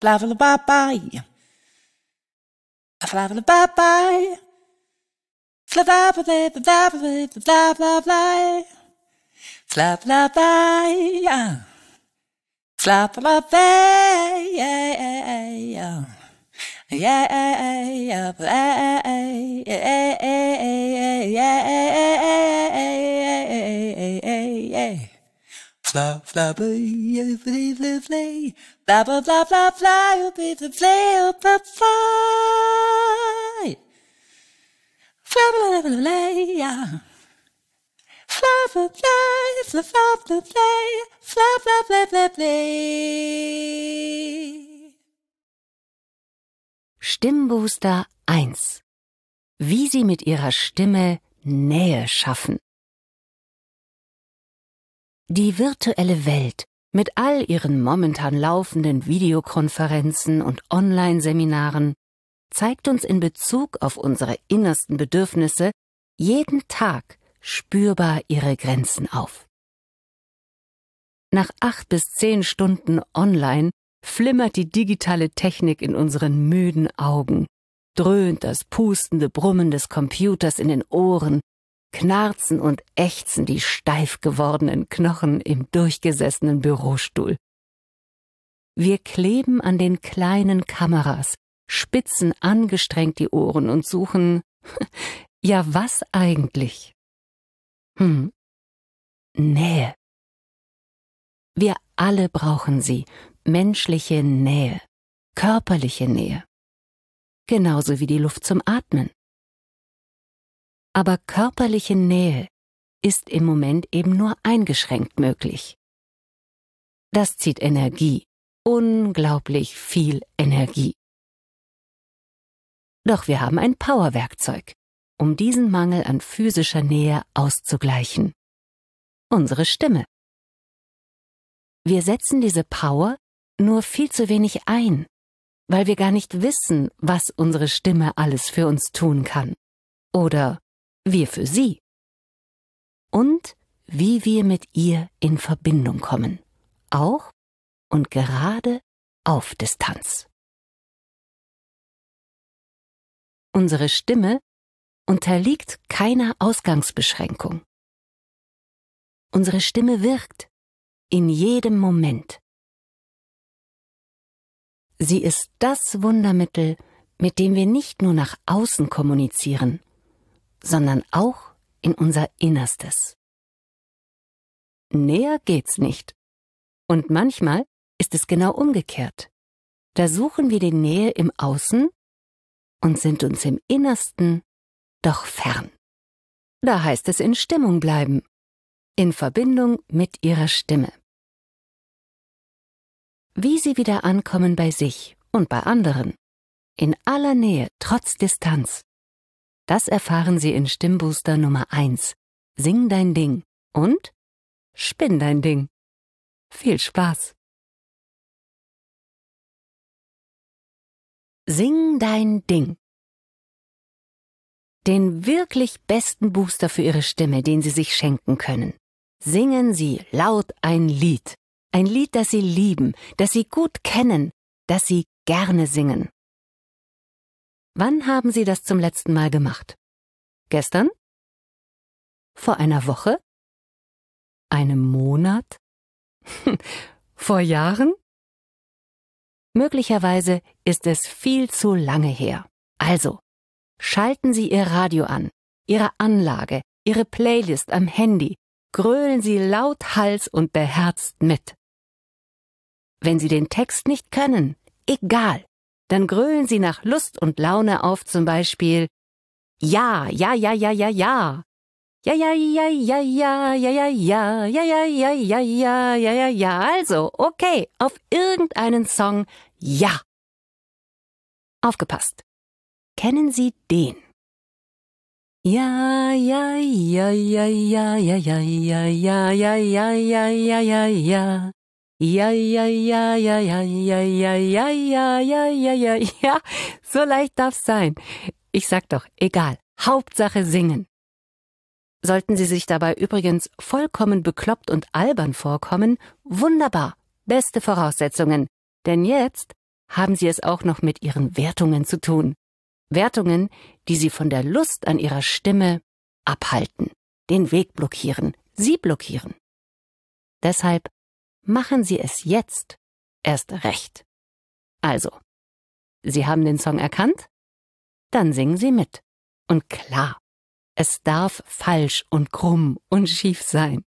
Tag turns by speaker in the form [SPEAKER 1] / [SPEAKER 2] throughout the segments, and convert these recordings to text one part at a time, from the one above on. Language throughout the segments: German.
[SPEAKER 1] Flavel bye bye. Flavel bye bye. Flavel bye bye bye bye bye bye. Flap la bye. Flap la bye. Yeah yeah yeah yeah yeah yeah yeah yeah yeah yeah fly, fly, baby, fly, fly, bla bla bla bla fly, baby, fly, fly, fly, fly, bla bla bla, ja. Fly, fly, fly, fly, fly,
[SPEAKER 2] fly, fly, fly, fly, fly, fly. Stimmbooster 1. Wie Sie mit Ihrer Stimme Nähe schaffen.
[SPEAKER 3] Die virtuelle Welt mit all ihren momentan laufenden Videokonferenzen und Online-Seminaren zeigt uns in Bezug auf unsere innersten Bedürfnisse jeden Tag spürbar ihre Grenzen auf. Nach acht bis zehn Stunden online flimmert die digitale Technik in unseren müden Augen, dröhnt das pustende Brummen des Computers in den Ohren knarzen und ächzen die steif gewordenen Knochen im durchgesessenen Bürostuhl. Wir kleben an den kleinen Kameras, spitzen angestrengt die Ohren und suchen, ja was eigentlich? Hm, Nähe. Wir alle brauchen sie, menschliche Nähe, körperliche Nähe. Genauso wie die Luft zum Atmen. Aber körperliche Nähe ist im Moment eben nur eingeschränkt
[SPEAKER 2] möglich. Das zieht Energie, unglaublich viel Energie. Doch wir haben ein Powerwerkzeug,
[SPEAKER 3] um diesen Mangel an physischer Nähe auszugleichen. Unsere Stimme. Wir setzen diese Power nur viel zu wenig ein, weil wir gar nicht wissen, was unsere Stimme alles für uns tun kann. Oder wir für sie und wie wir mit ihr
[SPEAKER 2] in Verbindung kommen, auch und gerade auf Distanz. Unsere Stimme unterliegt keiner Ausgangsbeschränkung. Unsere Stimme wirkt in jedem Moment.
[SPEAKER 3] Sie ist das Wundermittel, mit dem wir nicht nur nach außen kommunizieren, sondern auch in unser Innerstes. Näher geht's nicht. Und manchmal ist es genau umgekehrt. Da suchen wir die Nähe im Außen und sind uns im Innersten doch fern. Da heißt es in Stimmung bleiben, in Verbindung
[SPEAKER 2] mit ihrer Stimme. Wie sie wieder ankommen bei sich und bei anderen, in aller Nähe trotz Distanz, das erfahren Sie in Stimmbooster Nummer 1. Sing dein Ding und Spinn dein Ding. Viel Spaß! Sing dein Ding. Den wirklich besten Booster für Ihre Stimme, den Sie sich schenken können. Singen Sie
[SPEAKER 3] laut ein Lied. Ein Lied, das Sie lieben, das Sie gut kennen, das Sie
[SPEAKER 2] gerne singen. Wann haben Sie das zum letzten Mal gemacht? Gestern? Vor einer Woche? Einem Monat? Vor Jahren?
[SPEAKER 3] Möglicherweise ist es viel zu lange her. Also, schalten Sie Ihr Radio an, Ihre Anlage, Ihre Playlist am Handy, grölen Sie laut Hals und beherzt mit. Wenn Sie den Text nicht können, egal, dann grölen sie nach Lust und Laune auf zum Beispiel Ja, ja, ja, ja, ja, ja. Ja, ja, ja, ja, ja, ja, ja, ja, ja, ja, ja, ja, ja, ja, ja, ja. Also, okay, auf irgendeinen Song Ja.
[SPEAKER 2] Aufgepasst. Kennen Sie den? Ja, ja, ja, ja, ja, ja, ja, ja, ja, ja, ja,
[SPEAKER 3] ja, ja, ja, ja. Ja, ja, ja, ja, ja, ja, ja, ja, ja, ja, ja, ja, ja. So leicht darf's sein. Ich sag doch, egal. Hauptsache singen. Sollten Sie sich dabei übrigens vollkommen bekloppt und albern vorkommen, wunderbar. Beste Voraussetzungen. Denn jetzt haben Sie es auch noch mit Ihren Wertungen zu tun. Wertungen, die Sie von der Lust an Ihrer Stimme abhalten, den Weg blockieren, Sie blockieren.
[SPEAKER 2] Deshalb machen Sie es jetzt erst recht. Also, Sie haben den Song erkannt? Dann singen Sie mit. Und klar, es darf falsch und krumm und schief sein.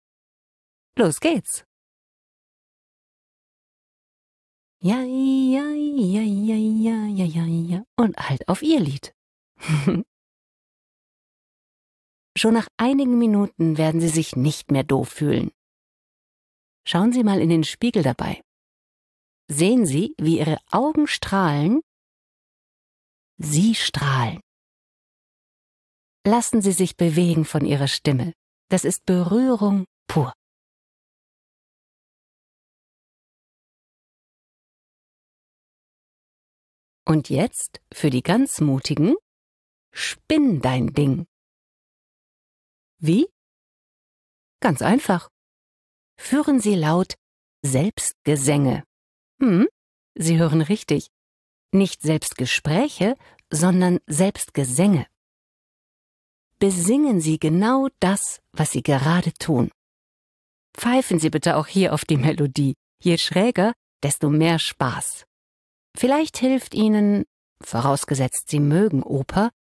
[SPEAKER 2] Los geht's. Ja, ja, ja, ja, ja, ja, ja, ja. Und halt auf Ihr Lied.
[SPEAKER 3] Schon nach einigen Minuten werden Sie sich nicht mehr doof fühlen.
[SPEAKER 2] Schauen Sie mal in den Spiegel dabei. Sehen Sie, wie Ihre Augen strahlen? Sie strahlen. Lassen Sie sich bewegen von Ihrer Stimme. Das ist Berührung pur. Und jetzt, für die ganz Mutigen, spinn dein Ding. Wie? Ganz einfach führen sie laut Selbstgesänge. Hm, Sie hören richtig.
[SPEAKER 3] Nicht Selbstgespräche, sondern Selbstgesänge. Besingen Sie genau das, was Sie gerade tun. Pfeifen Sie bitte auch hier auf die Melodie. Je schräger, desto mehr Spaß. Vielleicht hilft Ihnen, vorausgesetzt Sie mögen Oper,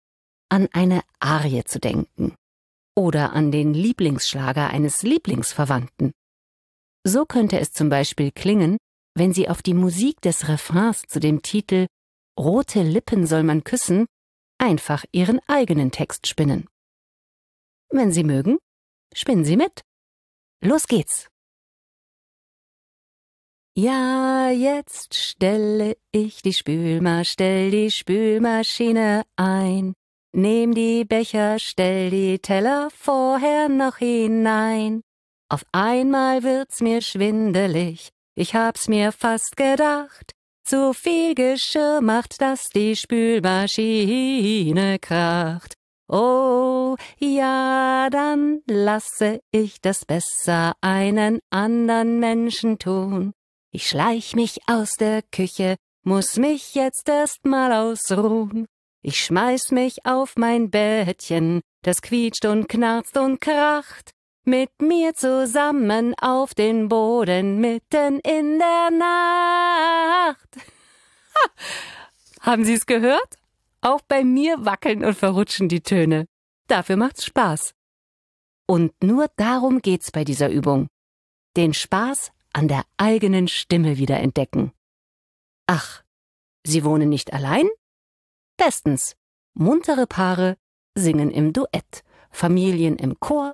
[SPEAKER 3] an eine Arie zu denken oder an den Lieblingsschlager eines Lieblingsverwandten so könnte es zum Beispiel klingen, wenn sie auf die Musik des Refrains zu dem Titel Rote Lippen soll man küssen einfach ihren eigenen Text spinnen.
[SPEAKER 2] Wenn Sie mögen, spinnen Sie mit. Los geht's! Ja, jetzt stelle ich
[SPEAKER 3] die Spülma, stell die Spülmaschine ein. Nehm die Becher, stell die Teller vorher noch hinein. Auf einmal wird's mir schwindelig, ich hab's mir fast gedacht. Zu viel Geschirr macht, dass die Spülmaschine kracht. Oh, ja, dann lasse ich das besser einen anderen Menschen tun. Ich schleich mich aus der Küche, muss mich jetzt erst mal ausruhen. Ich schmeiß mich auf mein Bettchen, das quietscht und knarzt und kracht mit mir zusammen auf den Boden mitten in der Nacht. Haben Sie es gehört? Auch bei mir wackeln und verrutschen die Töne. Dafür macht's Spaß. Und nur darum geht's bei dieser Übung. Den Spaß an der eigenen Stimme wieder entdecken. Ach, Sie wohnen nicht allein? Bestens. Muntere Paare singen im Duett, Familien im Chor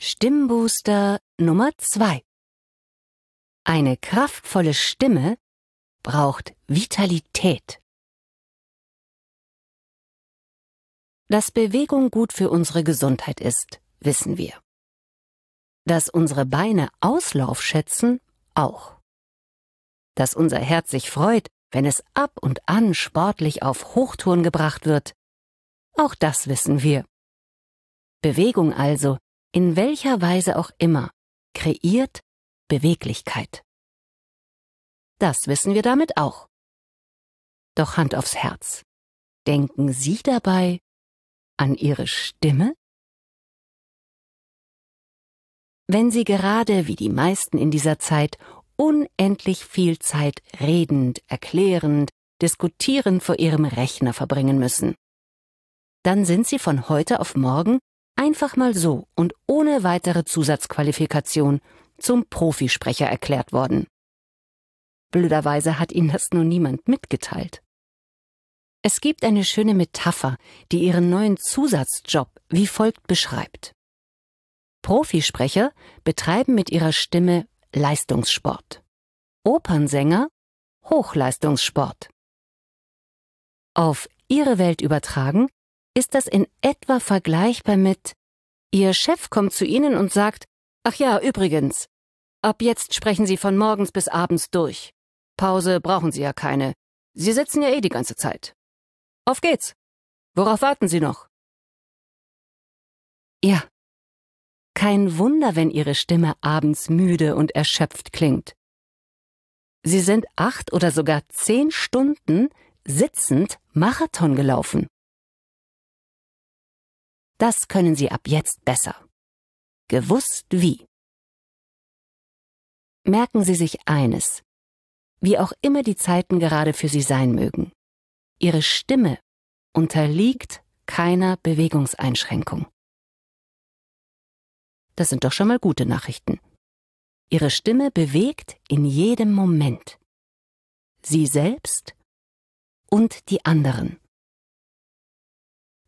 [SPEAKER 3] Stimmbooster
[SPEAKER 2] Nummer 2. Eine kraftvolle Stimme braucht Vitalität. Dass Bewegung gut für unsere Gesundheit ist, wissen wir.
[SPEAKER 3] Dass unsere Beine Auslauf schätzen, auch. Dass unser Herz sich freut, wenn es ab und an sportlich auf Hochtouren gebracht wird, auch das wissen wir. Bewegung also, in welcher Weise auch
[SPEAKER 2] immer, kreiert Beweglichkeit. Das wissen wir damit auch. Doch Hand aufs Herz. Denken Sie dabei an Ihre Stimme?
[SPEAKER 3] Wenn Sie gerade, wie die meisten in dieser Zeit, unendlich viel Zeit redend, erklärend, diskutierend vor Ihrem Rechner verbringen müssen, dann sind Sie von heute auf morgen einfach mal so und ohne weitere Zusatzqualifikation zum Profisprecher erklärt worden. Blöderweise hat ihnen das nur niemand mitgeteilt. Es gibt eine schöne Metapher, die ihren neuen Zusatzjob wie folgt beschreibt. Profisprecher betreiben mit ihrer Stimme Leistungssport. Opernsänger Hochleistungssport. Auf ihre Welt übertragen ist das in etwa vergleichbar mit Ihr Chef kommt zu Ihnen und sagt, ach ja, übrigens, ab jetzt sprechen Sie von morgens bis abends durch. Pause
[SPEAKER 2] brauchen Sie ja keine. Sie sitzen ja eh die ganze Zeit. Auf geht's. Worauf warten Sie noch? Ja. Kein Wunder, wenn Ihre Stimme abends müde und erschöpft klingt. Sie sind acht oder
[SPEAKER 3] sogar zehn Stunden sitzend Marathon gelaufen.
[SPEAKER 2] Das können Sie ab jetzt besser. Gewusst wie. Merken Sie sich eines, wie auch immer die Zeiten gerade für Sie sein mögen. Ihre Stimme unterliegt
[SPEAKER 3] keiner Bewegungseinschränkung. Das sind doch schon mal gute
[SPEAKER 2] Nachrichten. Ihre Stimme bewegt in jedem Moment. Sie selbst und die anderen.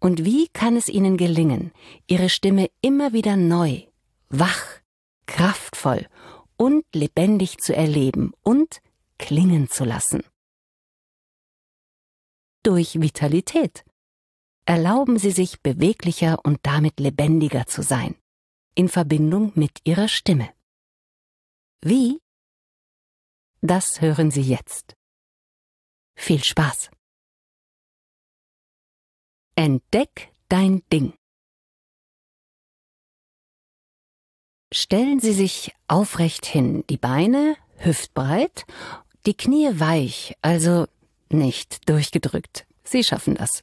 [SPEAKER 3] Und wie kann es ihnen gelingen, ihre Stimme immer wieder neu, wach, kraftvoll und lebendig zu erleben und klingen zu lassen? Durch Vitalität. Erlauben Sie sich beweglicher und damit lebendiger zu sein, in Verbindung mit Ihrer
[SPEAKER 2] Stimme. Wie? Das hören Sie jetzt. Viel Spaß! Entdeck dein Ding. Stellen Sie sich aufrecht hin, die Beine hüftbreit, die Knie
[SPEAKER 3] weich, also nicht durchgedrückt. Sie schaffen das.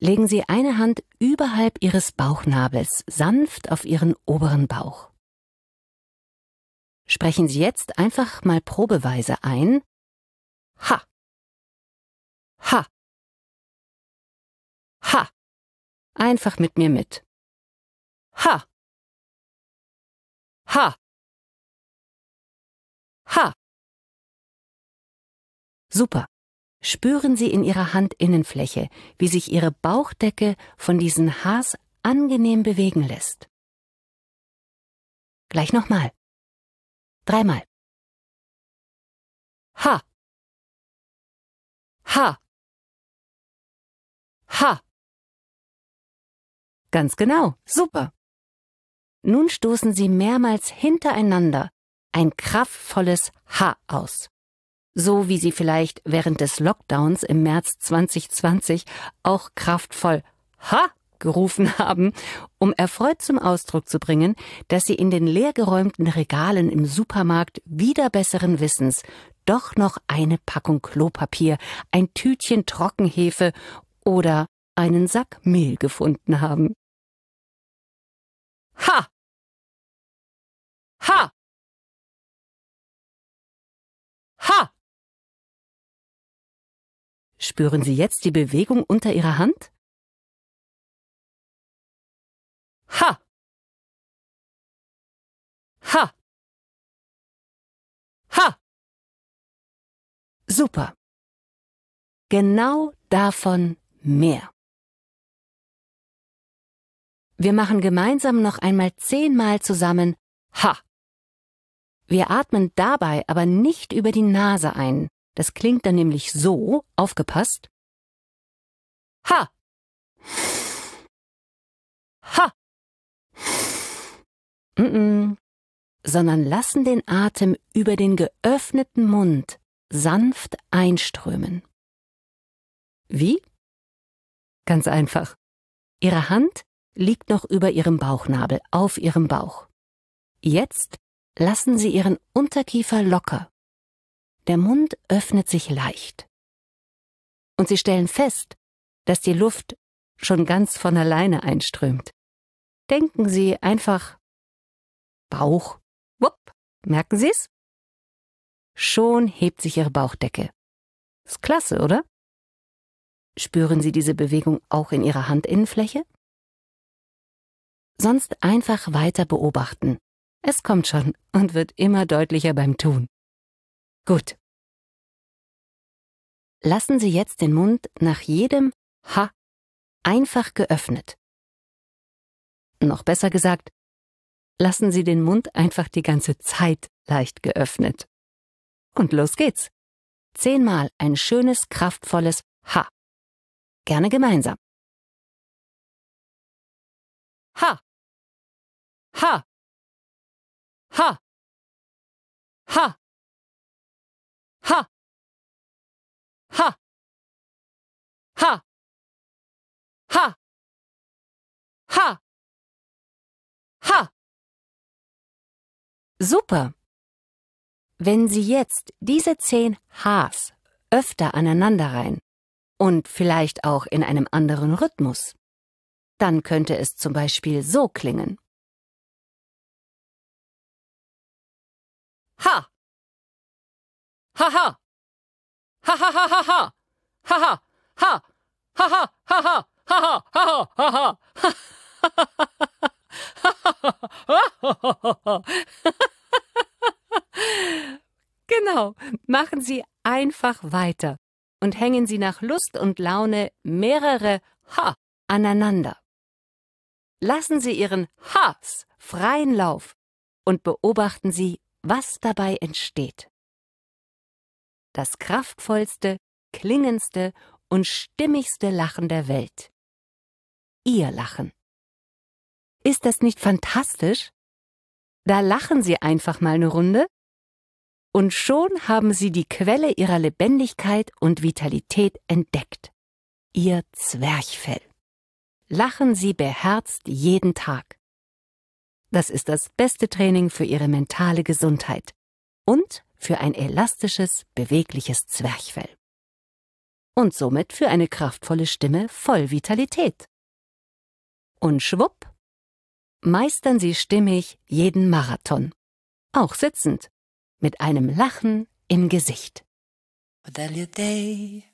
[SPEAKER 3] Legen Sie eine Hand überhalb Ihres Bauchnabels sanft auf Ihren oberen Bauch.
[SPEAKER 2] Sprechen Sie jetzt einfach mal probeweise ein. Ha. Ha. einfach mit mir mit. Ha! Ha! Ha! Super! Spüren Sie in Ihrer Handinnenfläche, wie sich Ihre Bauchdecke von diesen Hs angenehm bewegen lässt. Gleich nochmal. Dreimal. Ha! Ha! Ha! Ganz genau, super. Nun stoßen Sie mehrmals
[SPEAKER 3] hintereinander ein kraftvolles H aus. So wie Sie vielleicht während des Lockdowns im März 2020 auch kraftvoll Ha gerufen haben, um erfreut zum Ausdruck zu bringen, dass sie in den leergeräumten Regalen im Supermarkt wieder besseren Wissens doch noch eine Packung Klopapier, ein Tütchen Trockenhefe oder einen Sack
[SPEAKER 2] Mehl gefunden haben. Ha! Ha! Ha! Spüren Sie jetzt die Bewegung unter Ihrer Hand? Ha! Ha! Ha! Super! Genau davon mehr.
[SPEAKER 3] Wir machen gemeinsam noch einmal zehnmal zusammen Ha. Wir atmen dabei aber nicht über die Nase ein. Das
[SPEAKER 2] klingt dann nämlich so, aufgepasst. Ha. Ha. Mm -mm.
[SPEAKER 3] Sondern lassen den Atem über den geöffneten Mund sanft einströmen. Wie? Ganz einfach. Ihre Hand liegt noch über ihrem Bauchnabel, auf ihrem Bauch. Jetzt lassen Sie Ihren Unterkiefer locker. Der Mund öffnet sich leicht. Und Sie stellen fest, dass die Luft schon ganz von alleine einströmt. Denken Sie einfach Bauch.
[SPEAKER 2] Wupp, merken Sie's? Schon hebt sich Ihre Bauchdecke. Ist klasse, oder? Spüren Sie diese Bewegung auch in Ihrer Handinnenfläche? sonst einfach weiter beobachten. Es kommt schon und wird immer deutlicher beim Tun. Gut. Lassen Sie jetzt den Mund nach jedem Ha einfach geöffnet. Noch besser gesagt, lassen Sie den Mund
[SPEAKER 3] einfach die ganze Zeit leicht geöffnet. Und los geht's.
[SPEAKER 2] Zehnmal ein schönes, kraftvolles Ha. Gerne gemeinsam. Ha! Ha! Ha! Ha! Ha! Ha! Ha! Ha! Ha! Ha! Super! Wenn Sie jetzt diese zehn Hs
[SPEAKER 3] öfter aneinanderreihen und vielleicht auch in einem anderen Rhythmus,
[SPEAKER 2] dann könnte es zum Beispiel so klingen. Ha! Ha ha! Ha ha ha ha ha! Ha ha! Ha! Ha ha ha ha! Ha ha ha
[SPEAKER 3] ha ha! Genau, machen Sie einfach weiter und hängen Sie nach Lust und Laune mehrere Ha aneinander. Lassen Sie Ihren Has freien Lauf und beobachten Sie was dabei entsteht. Das kraftvollste, klingendste und stimmigste Lachen der Welt. Ihr Lachen. Ist das nicht fantastisch? Da lachen Sie einfach mal eine Runde und schon haben Sie die Quelle Ihrer Lebendigkeit und Vitalität entdeckt. Ihr Zwerchfell. Lachen Sie beherzt jeden Tag. Das ist das beste Training für Ihre mentale Gesundheit und für ein elastisches, bewegliches Zwerchfell. Und somit für eine kraftvolle Stimme voll Vitalität. Und schwupp, meistern Sie stimmig jeden Marathon, auch sitzend, mit einem Lachen im Gesicht. Day.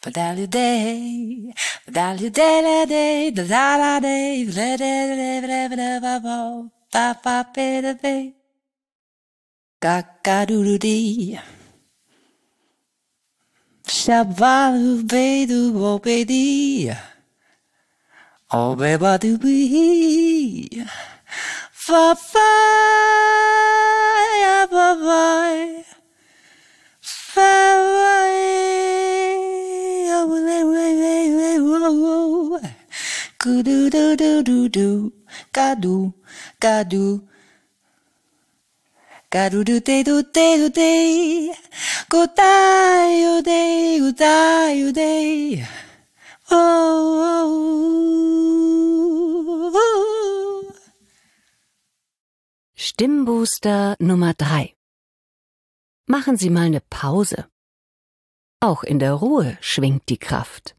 [SPEAKER 3] Badaludei, badaludei,
[SPEAKER 1] badaladei, badaladei, papapedabei, kakarurudi. Shabalu bedu obedi, obebadu bihi, papai, papai, papai. du du du du du gadu gadu gadu du te du te du te gotai o de gotai o de oh, oh,
[SPEAKER 3] oh.
[SPEAKER 2] Stimmbooster Nummer drei. Machen Sie mal eine Pause. Auch in der Ruhe schwingt die Kraft.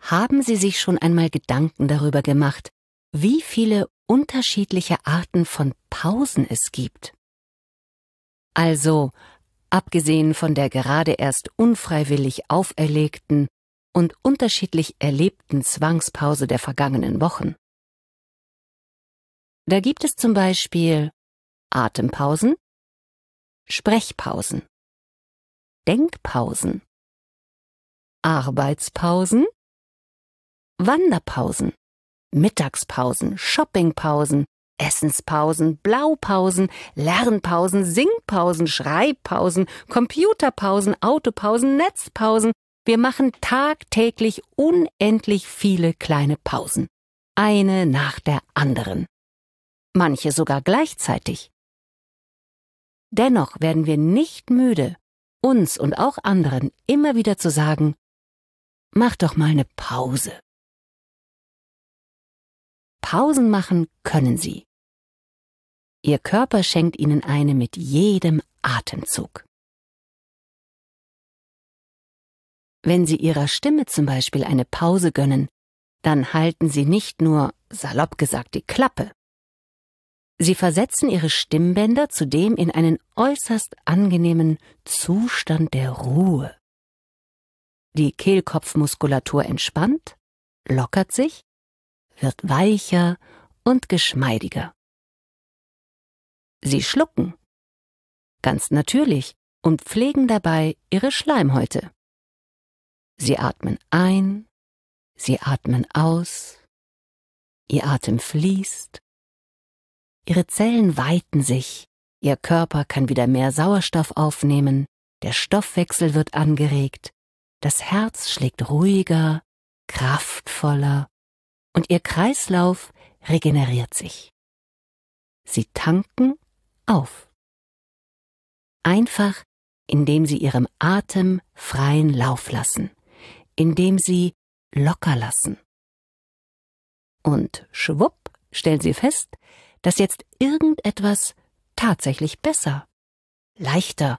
[SPEAKER 2] Haben Sie sich schon einmal Gedanken darüber gemacht, wie
[SPEAKER 3] viele unterschiedliche Arten von Pausen es gibt? Also, abgesehen von der gerade erst unfreiwillig auferlegten und unterschiedlich erlebten Zwangspause der vergangenen Wochen.
[SPEAKER 2] Da gibt es zum Beispiel Atempausen, Sprechpausen, Denkpausen, Arbeitspausen, Wanderpausen, Mittagspausen,
[SPEAKER 3] Shoppingpausen, Essenspausen, Blaupausen, Lernpausen, Singpausen, Schreibpausen, Computerpausen, Autopausen, Netzpausen. Wir machen tagtäglich unendlich viele kleine Pausen. Eine nach der anderen. Manche sogar gleichzeitig.
[SPEAKER 2] Dennoch werden wir nicht müde, uns und auch anderen immer wieder zu sagen, mach doch mal eine Pause. Pausen machen können Sie. Ihr Körper schenkt Ihnen eine mit jedem Atemzug. Wenn Sie Ihrer Stimme zum Beispiel eine Pause gönnen, dann halten Sie nicht nur, salopp
[SPEAKER 3] gesagt, die Klappe, Sie versetzen ihre Stimmbänder zudem in einen äußerst angenehmen Zustand der Ruhe. Die Kehlkopfmuskulatur entspannt, lockert sich, wird weicher
[SPEAKER 2] und geschmeidiger. Sie schlucken. Ganz natürlich und pflegen dabei ihre Schleimhäute. Sie
[SPEAKER 3] atmen ein, sie atmen aus, ihr Atem fließt Ihre Zellen weiten sich, ihr Körper kann wieder mehr Sauerstoff aufnehmen, der Stoffwechsel wird angeregt, das Herz schlägt ruhiger, kraftvoller und ihr Kreislauf regeneriert sich. Sie tanken auf. Einfach, indem sie ihrem Atem freien Lauf lassen, indem sie locker lassen. Und schwupp stellen sie fest, dass jetzt irgendetwas tatsächlich besser,
[SPEAKER 2] leichter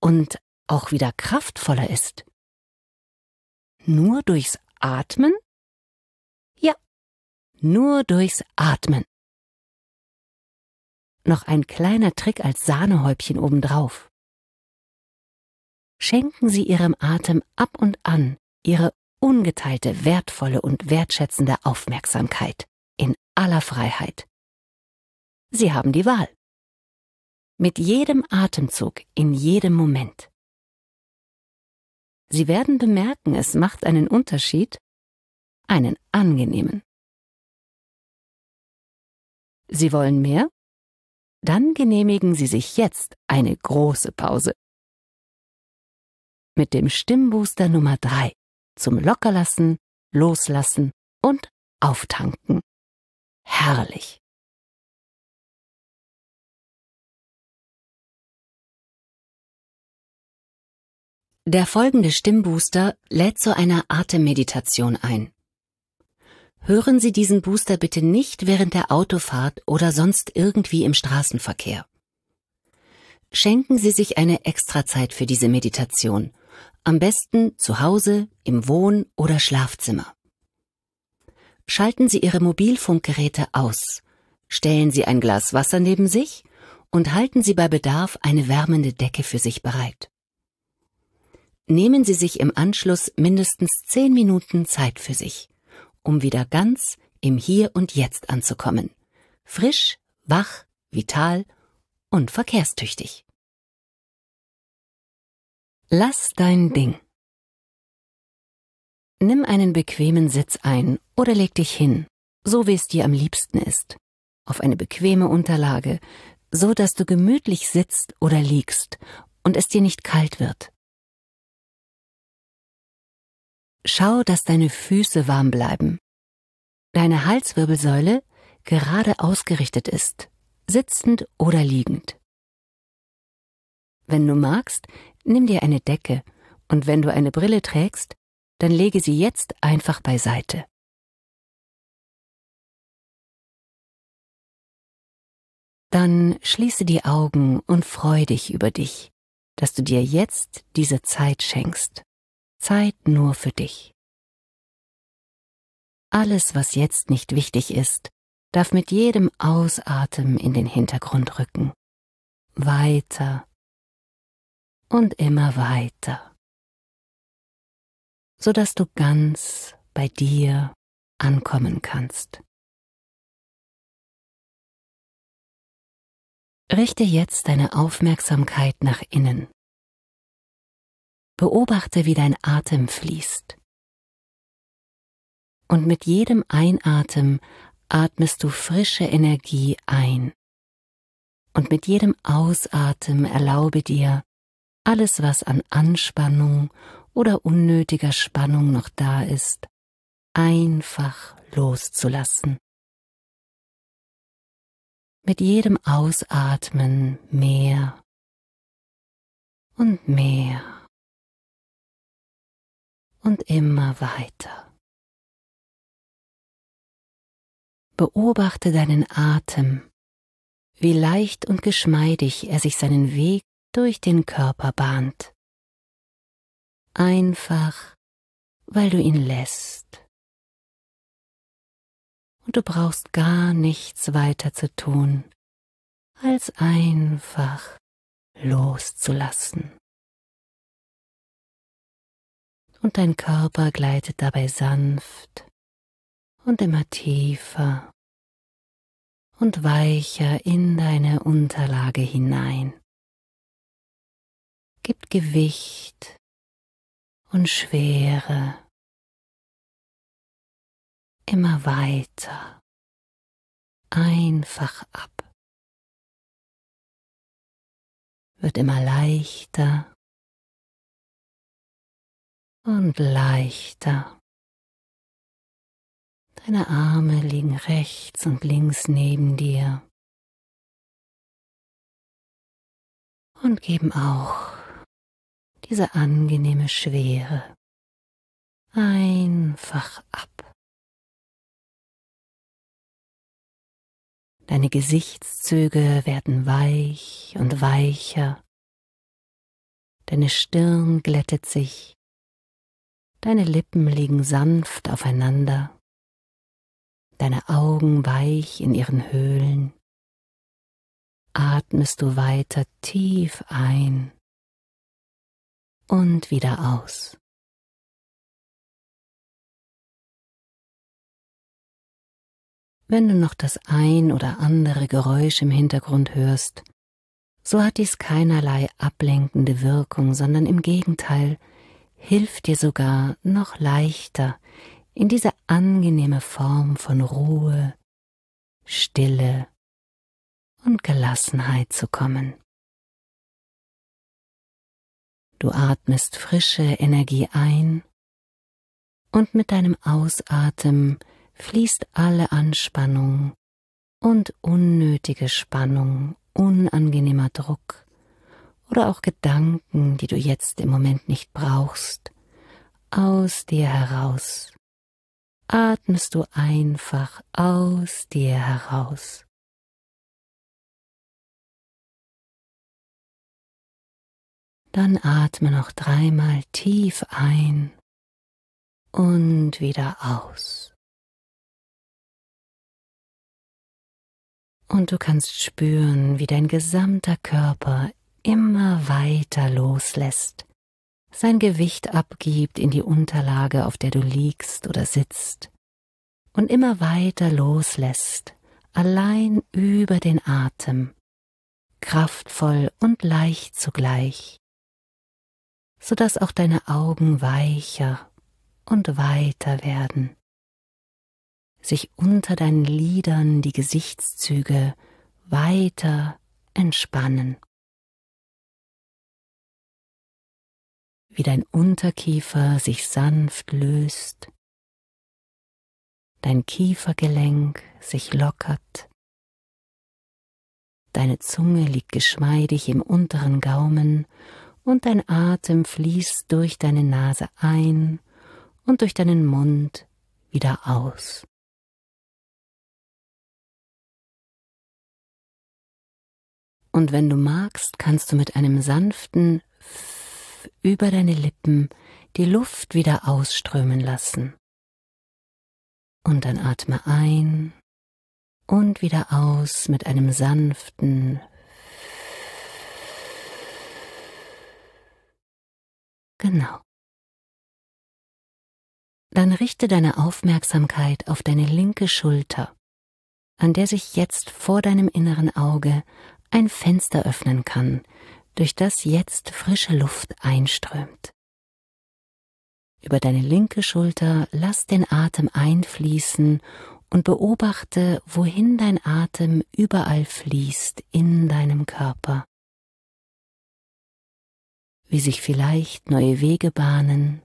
[SPEAKER 2] und auch wieder kraftvoller ist. Nur durchs Atmen? Ja, nur durchs Atmen. Noch ein kleiner Trick als Sahnehäubchen obendrauf. Schenken Sie Ihrem Atem ab und an
[SPEAKER 3] Ihre ungeteilte, wertvolle und wertschätzende Aufmerksamkeit in aller
[SPEAKER 2] Freiheit. Sie haben die Wahl. Mit jedem Atemzug, in jedem Moment. Sie werden bemerken, es macht einen Unterschied, einen angenehmen. Sie wollen mehr? Dann genehmigen Sie sich jetzt eine große Pause. Mit dem Stimmbooster Nummer 3 zum Lockerlassen, Loslassen und Auftanken. Herrlich! Der folgende Stimmbooster lädt zu
[SPEAKER 3] einer Atemmeditation ein. Hören Sie diesen Booster bitte nicht während der Autofahrt oder sonst irgendwie im Straßenverkehr. Schenken Sie sich eine Extrazeit für diese Meditation, am besten zu Hause, im Wohn- oder Schlafzimmer. Schalten Sie Ihre Mobilfunkgeräte aus, stellen Sie ein Glas Wasser neben sich und halten Sie bei Bedarf eine wärmende Decke für sich bereit nehmen Sie sich im Anschluss mindestens zehn Minuten Zeit für sich, um wieder ganz im Hier und Jetzt anzukommen.
[SPEAKER 2] Frisch, wach, vital und verkehrstüchtig. Lass dein Ding. Nimm einen bequemen Sitz ein oder leg dich hin, so wie es dir am liebsten
[SPEAKER 3] ist, auf eine bequeme Unterlage, so dass du gemütlich sitzt oder
[SPEAKER 2] liegst und es dir nicht kalt wird. Schau, dass deine Füße warm bleiben. Deine Halswirbelsäule
[SPEAKER 3] gerade ausgerichtet ist, sitzend oder liegend. Wenn du magst, nimm dir eine Decke und wenn du eine Brille trägst,
[SPEAKER 2] dann lege sie jetzt einfach beiseite. Dann schließe die Augen und freu dich über dich, dass du dir jetzt diese Zeit schenkst. Zeit nur für dich. Alles, was jetzt nicht wichtig ist, darf mit jedem Ausatmen in den Hintergrund rücken. Weiter und immer weiter, sodass du ganz bei dir ankommen kannst. Richte jetzt deine Aufmerksamkeit nach innen. Beobachte, wie dein Atem fließt. Und mit jedem Einatmen atmest du
[SPEAKER 3] frische Energie ein. Und mit jedem Ausatmen erlaube dir, alles, was an Anspannung oder unnötiger Spannung
[SPEAKER 2] noch da ist, einfach loszulassen. Mit jedem Ausatmen mehr und mehr und immer weiter. Beobachte deinen Atem, wie leicht und geschmeidig er sich seinen Weg durch den Körper bahnt. Einfach, weil du ihn lässt. Und du brauchst gar nichts weiter zu tun, als einfach loszulassen und dein Körper gleitet dabei sanft und immer tiefer und weicher in deine Unterlage hinein. Gib Gewicht und Schwere immer weiter, einfach ab. Wird immer leichter und leichter. Deine Arme liegen rechts und links neben dir und geben auch diese angenehme Schwere einfach ab. Deine Gesichtszüge werden weich und weicher, deine Stirn glättet sich Deine Lippen liegen sanft aufeinander, deine Augen weich in ihren Höhlen. Atmest du weiter tief ein und wieder aus. Wenn du noch das ein oder andere Geräusch im Hintergrund hörst, so hat dies keinerlei
[SPEAKER 3] ablenkende Wirkung, sondern im Gegenteil, hilft dir sogar noch leichter in diese angenehme Form von Ruhe,
[SPEAKER 2] Stille und Gelassenheit zu kommen. Du atmest frische Energie ein
[SPEAKER 3] und mit deinem Ausatmen fließt alle Anspannung und unnötige Spannung, unangenehmer Druck oder auch Gedanken, die du jetzt im Moment nicht brauchst, aus dir
[SPEAKER 2] heraus. Atmest du einfach aus dir heraus. Dann atme noch dreimal tief ein und wieder aus. Und du kannst spüren, wie dein gesamter Körper
[SPEAKER 3] immer weiter loslässt, sein Gewicht abgibt in die Unterlage, auf der du liegst oder sitzt, und immer weiter loslässt, allein über den Atem, kraftvoll und leicht zugleich, so dass auch deine Augen weicher und weiter werden, sich unter deinen Lidern die
[SPEAKER 2] Gesichtszüge weiter entspannen. wie dein Unterkiefer sich sanft löst, dein Kiefergelenk sich lockert, deine Zunge liegt geschmeidig im unteren
[SPEAKER 3] Gaumen und dein Atem fließt durch deine Nase ein
[SPEAKER 2] und durch deinen Mund wieder aus. Und wenn du magst, kannst du mit einem
[SPEAKER 3] sanften F über deine Lippen die Luft wieder ausströmen lassen. Und dann atme ein und wieder aus mit einem sanften
[SPEAKER 2] Genau. Dann richte deine Aufmerksamkeit auf deine linke Schulter, an
[SPEAKER 3] der sich jetzt vor deinem inneren Auge ein Fenster öffnen kann, durch das jetzt frische Luft einströmt. Über deine linke Schulter lass den Atem einfließen und beobachte, wohin
[SPEAKER 2] dein Atem überall fließt in deinem Körper, wie sich vielleicht neue Wege bahnen,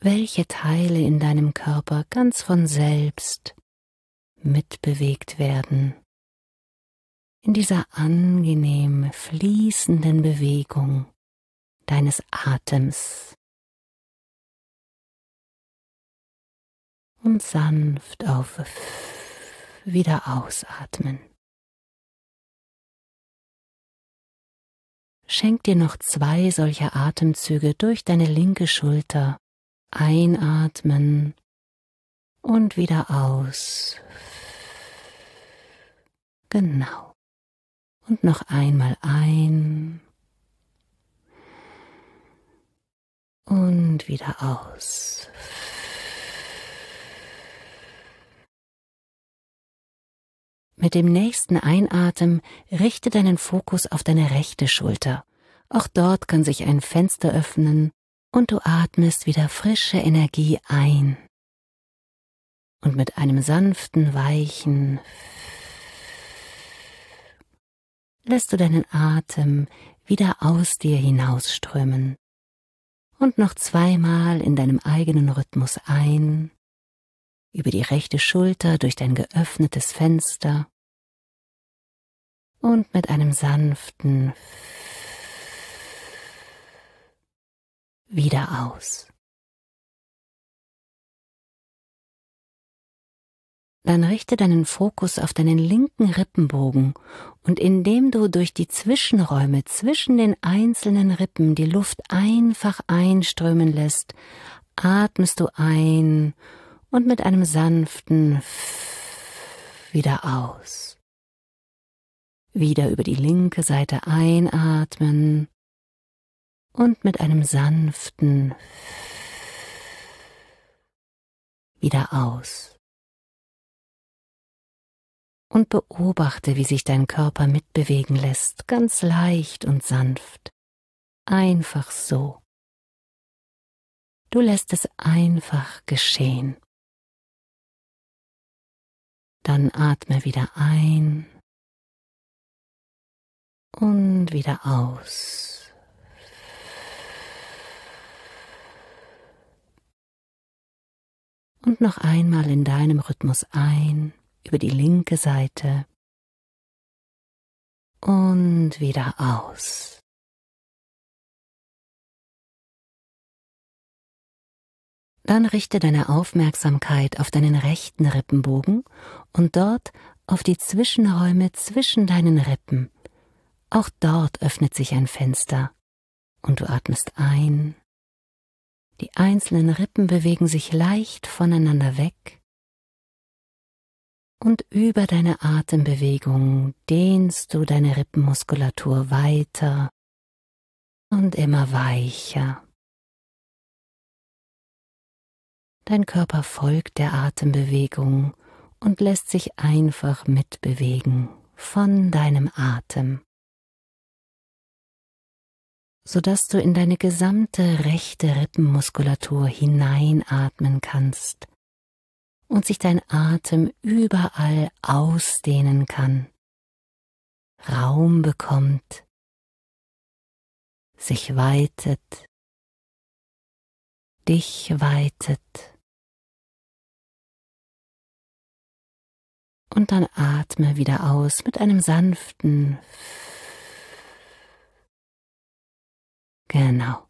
[SPEAKER 2] welche Teile in deinem Körper ganz von selbst
[SPEAKER 3] mitbewegt werden in dieser angenehm
[SPEAKER 2] fließenden Bewegung deines Atems. Und sanft auf wieder ausatmen. Schenk dir noch zwei solcher Atemzüge durch deine linke
[SPEAKER 3] Schulter. Einatmen und wieder aus. Genau und noch einmal ein und wieder aus. Mit dem nächsten Einatmen richte deinen Fokus auf deine rechte Schulter. Auch dort kann sich ein Fenster öffnen und du atmest wieder frische Energie ein. Und mit einem sanften, weichen lässt du deinen Atem wieder aus dir hinausströmen und noch zweimal in deinem eigenen Rhythmus ein, über die rechte Schulter durch dein geöffnetes Fenster und mit einem
[SPEAKER 2] sanften wieder aus. Dann richte deinen Fokus auf deinen linken Rippenbogen und indem du durch
[SPEAKER 3] die Zwischenräume zwischen den einzelnen Rippen die Luft einfach einströmen lässt, atmest du ein und mit einem sanften Pff wieder aus. Wieder über die linke Seite einatmen und mit einem sanften Pff
[SPEAKER 2] wieder aus und beobachte, wie sich dein Körper mitbewegen lässt, ganz leicht und sanft. Einfach so. Du lässt es einfach geschehen. Dann atme wieder ein und wieder aus. Und noch einmal in deinem Rhythmus ein über die linke Seite und wieder aus. Dann richte deine Aufmerksamkeit auf deinen rechten Rippenbogen
[SPEAKER 3] und dort auf die Zwischenräume zwischen deinen Rippen. Auch dort öffnet sich ein Fenster und du atmest ein. Die einzelnen Rippen bewegen sich leicht voneinander weg und über deine Atembewegung dehnst du deine Rippenmuskulatur
[SPEAKER 2] weiter und immer weicher. Dein Körper folgt der Atembewegung
[SPEAKER 3] und lässt sich einfach mitbewegen von deinem Atem, sodass du in deine gesamte rechte Rippenmuskulatur hineinatmen kannst und sich dein Atem
[SPEAKER 2] überall ausdehnen kann, Raum bekommt, sich weitet, dich weitet. Und dann atme wieder aus mit einem sanften Genau.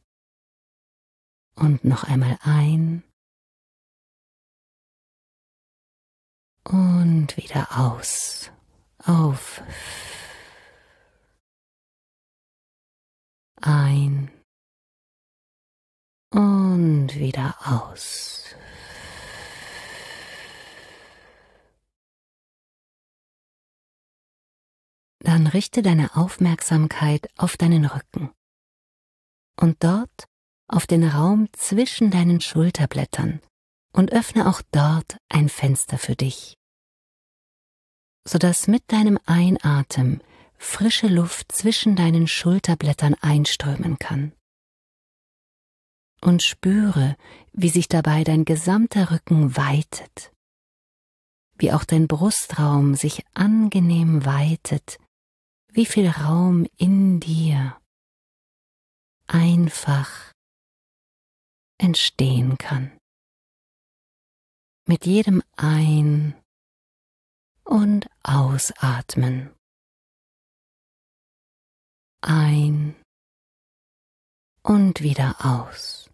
[SPEAKER 2] Und noch einmal ein und wieder aus. Auf. Ein. Und wieder aus. Dann richte deine Aufmerksamkeit auf deinen Rücken und dort auf den Raum
[SPEAKER 3] zwischen deinen Schulterblättern und öffne auch dort ein Fenster für dich,
[SPEAKER 2] sodass mit deinem Einatmen frische Luft zwischen deinen Schulterblättern einströmen kann. Und
[SPEAKER 3] spüre, wie sich dabei dein gesamter Rücken weitet, wie auch dein Brustraum sich angenehm weitet, wie viel Raum
[SPEAKER 2] in dir einfach entstehen kann mit jedem Ein- und Ausatmen. Ein und wieder aus.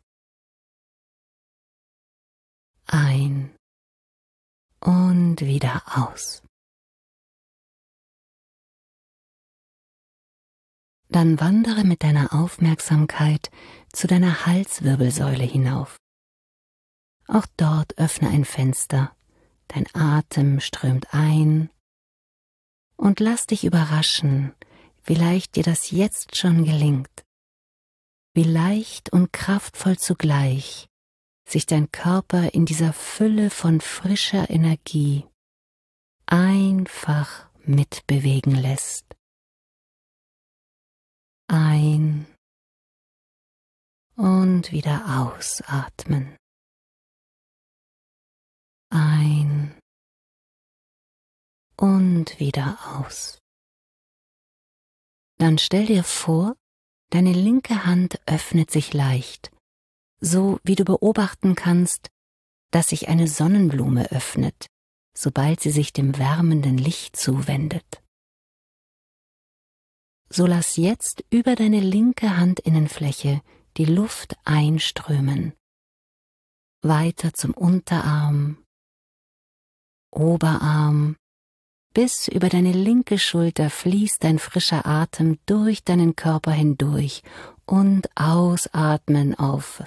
[SPEAKER 2] Ein und wieder aus. Dann wandere mit deiner Aufmerksamkeit zu deiner Halswirbelsäule
[SPEAKER 3] hinauf. Auch dort öffne ein Fenster, dein Atem strömt ein und lass dich überraschen, wie leicht dir das jetzt schon gelingt. Wie leicht und kraftvoll zugleich sich dein Körper in dieser Fülle von frischer Energie
[SPEAKER 2] einfach mitbewegen lässt. Ein und wieder ausatmen ein und wieder aus. Dann stell dir vor, deine linke Hand öffnet sich leicht,
[SPEAKER 3] so wie du beobachten kannst, dass sich eine Sonnenblume öffnet, sobald sie sich dem wärmenden Licht zuwendet. So lass jetzt über deine linke Handinnenfläche die Luft einströmen, weiter zum Unterarm, Oberarm, bis über deine linke Schulter fließt dein frischer Atem durch deinen Körper hindurch und ausatmen auf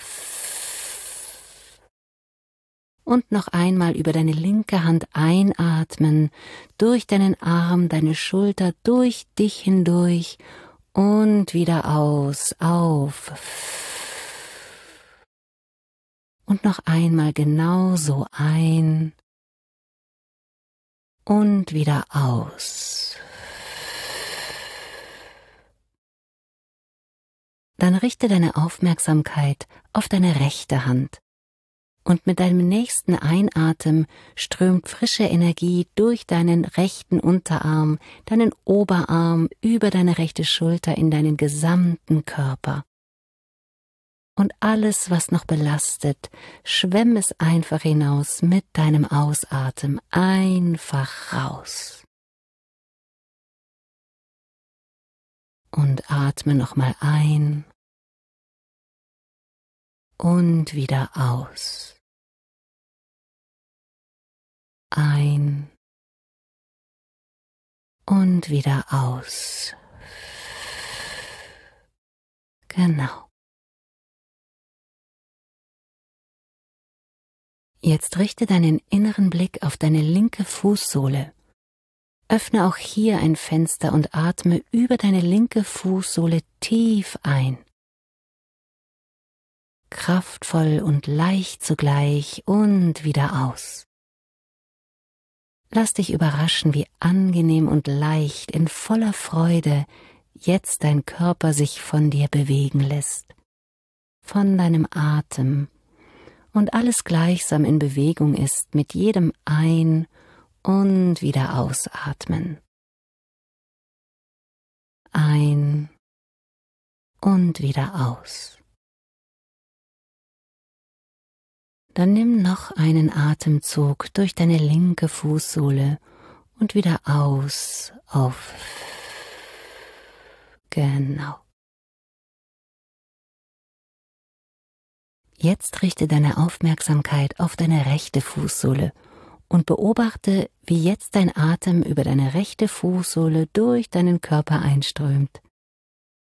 [SPEAKER 3] und noch einmal über deine linke Hand einatmen, durch deinen Arm, deine Schulter, durch dich hindurch und wieder aus, auf. Und noch einmal genauso ein und wieder aus. Dann richte deine Aufmerksamkeit auf deine rechte Hand und mit deinem nächsten Einatem strömt frische Energie durch deinen rechten Unterarm, deinen Oberarm über deine rechte Schulter in deinen gesamten Körper und alles, was noch belastet, schwemm es einfach hinaus mit deinem Ausatmen
[SPEAKER 2] einfach raus. Und atme nochmal ein und wieder aus. Ein und wieder aus. Genau. Jetzt richte deinen inneren Blick auf deine linke
[SPEAKER 3] Fußsohle. Öffne auch hier ein Fenster und atme über deine linke
[SPEAKER 2] Fußsohle tief ein. Kraftvoll und leicht zugleich und wieder aus.
[SPEAKER 3] Lass dich überraschen, wie angenehm und leicht in voller Freude jetzt dein Körper sich von dir bewegen lässt, von deinem Atem und alles gleichsam in Bewegung ist mit jedem Ein-
[SPEAKER 2] und wieder Ausatmen. Ein und wieder aus. Dann nimm noch einen Atemzug durch deine linke Fußsohle und wieder aus auf. Genau. Jetzt richte deine Aufmerksamkeit auf deine rechte Fußsohle und beobachte,
[SPEAKER 3] wie jetzt dein Atem über deine rechte Fußsohle durch deinen Körper einströmt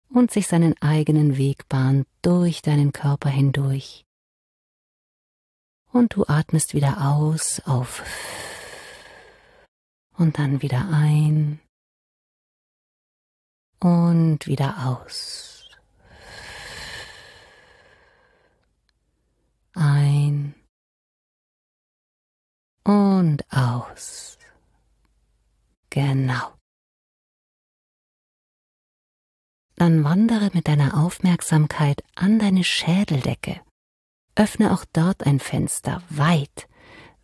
[SPEAKER 3] und sich seinen eigenen Weg bahnt durch deinen Körper hindurch.
[SPEAKER 2] Und du atmest wieder aus auf und dann wieder ein
[SPEAKER 3] und wieder aus.
[SPEAKER 2] ein und aus. Genau. Dann wandere mit deiner Aufmerksamkeit an deine Schädeldecke.
[SPEAKER 3] Öffne auch dort ein Fenster, weit,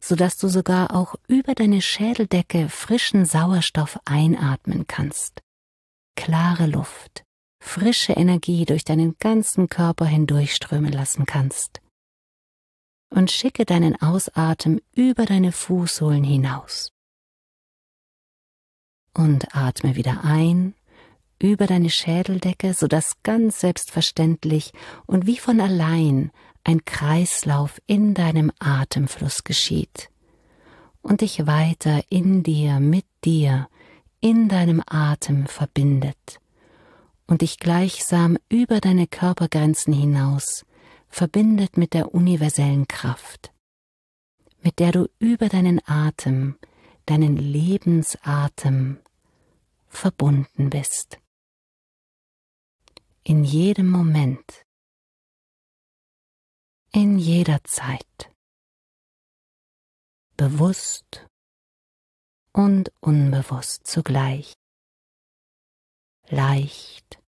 [SPEAKER 3] sodass du sogar auch über deine Schädeldecke frischen Sauerstoff einatmen kannst. Klare Luft, frische Energie durch deinen ganzen Körper hindurchströmen lassen kannst und schicke deinen Ausatem über deine Fußsohlen hinaus. Und atme wieder ein über deine Schädeldecke, sodass ganz selbstverständlich und wie von allein ein Kreislauf in deinem Atemfluss geschieht und dich weiter in dir, mit dir, in deinem Atem verbindet und dich gleichsam über deine Körpergrenzen hinaus verbindet mit der universellen Kraft, mit der du über deinen Atem,
[SPEAKER 2] deinen Lebensatem verbunden bist. In jedem Moment, in jeder Zeit, bewusst und unbewusst zugleich, leicht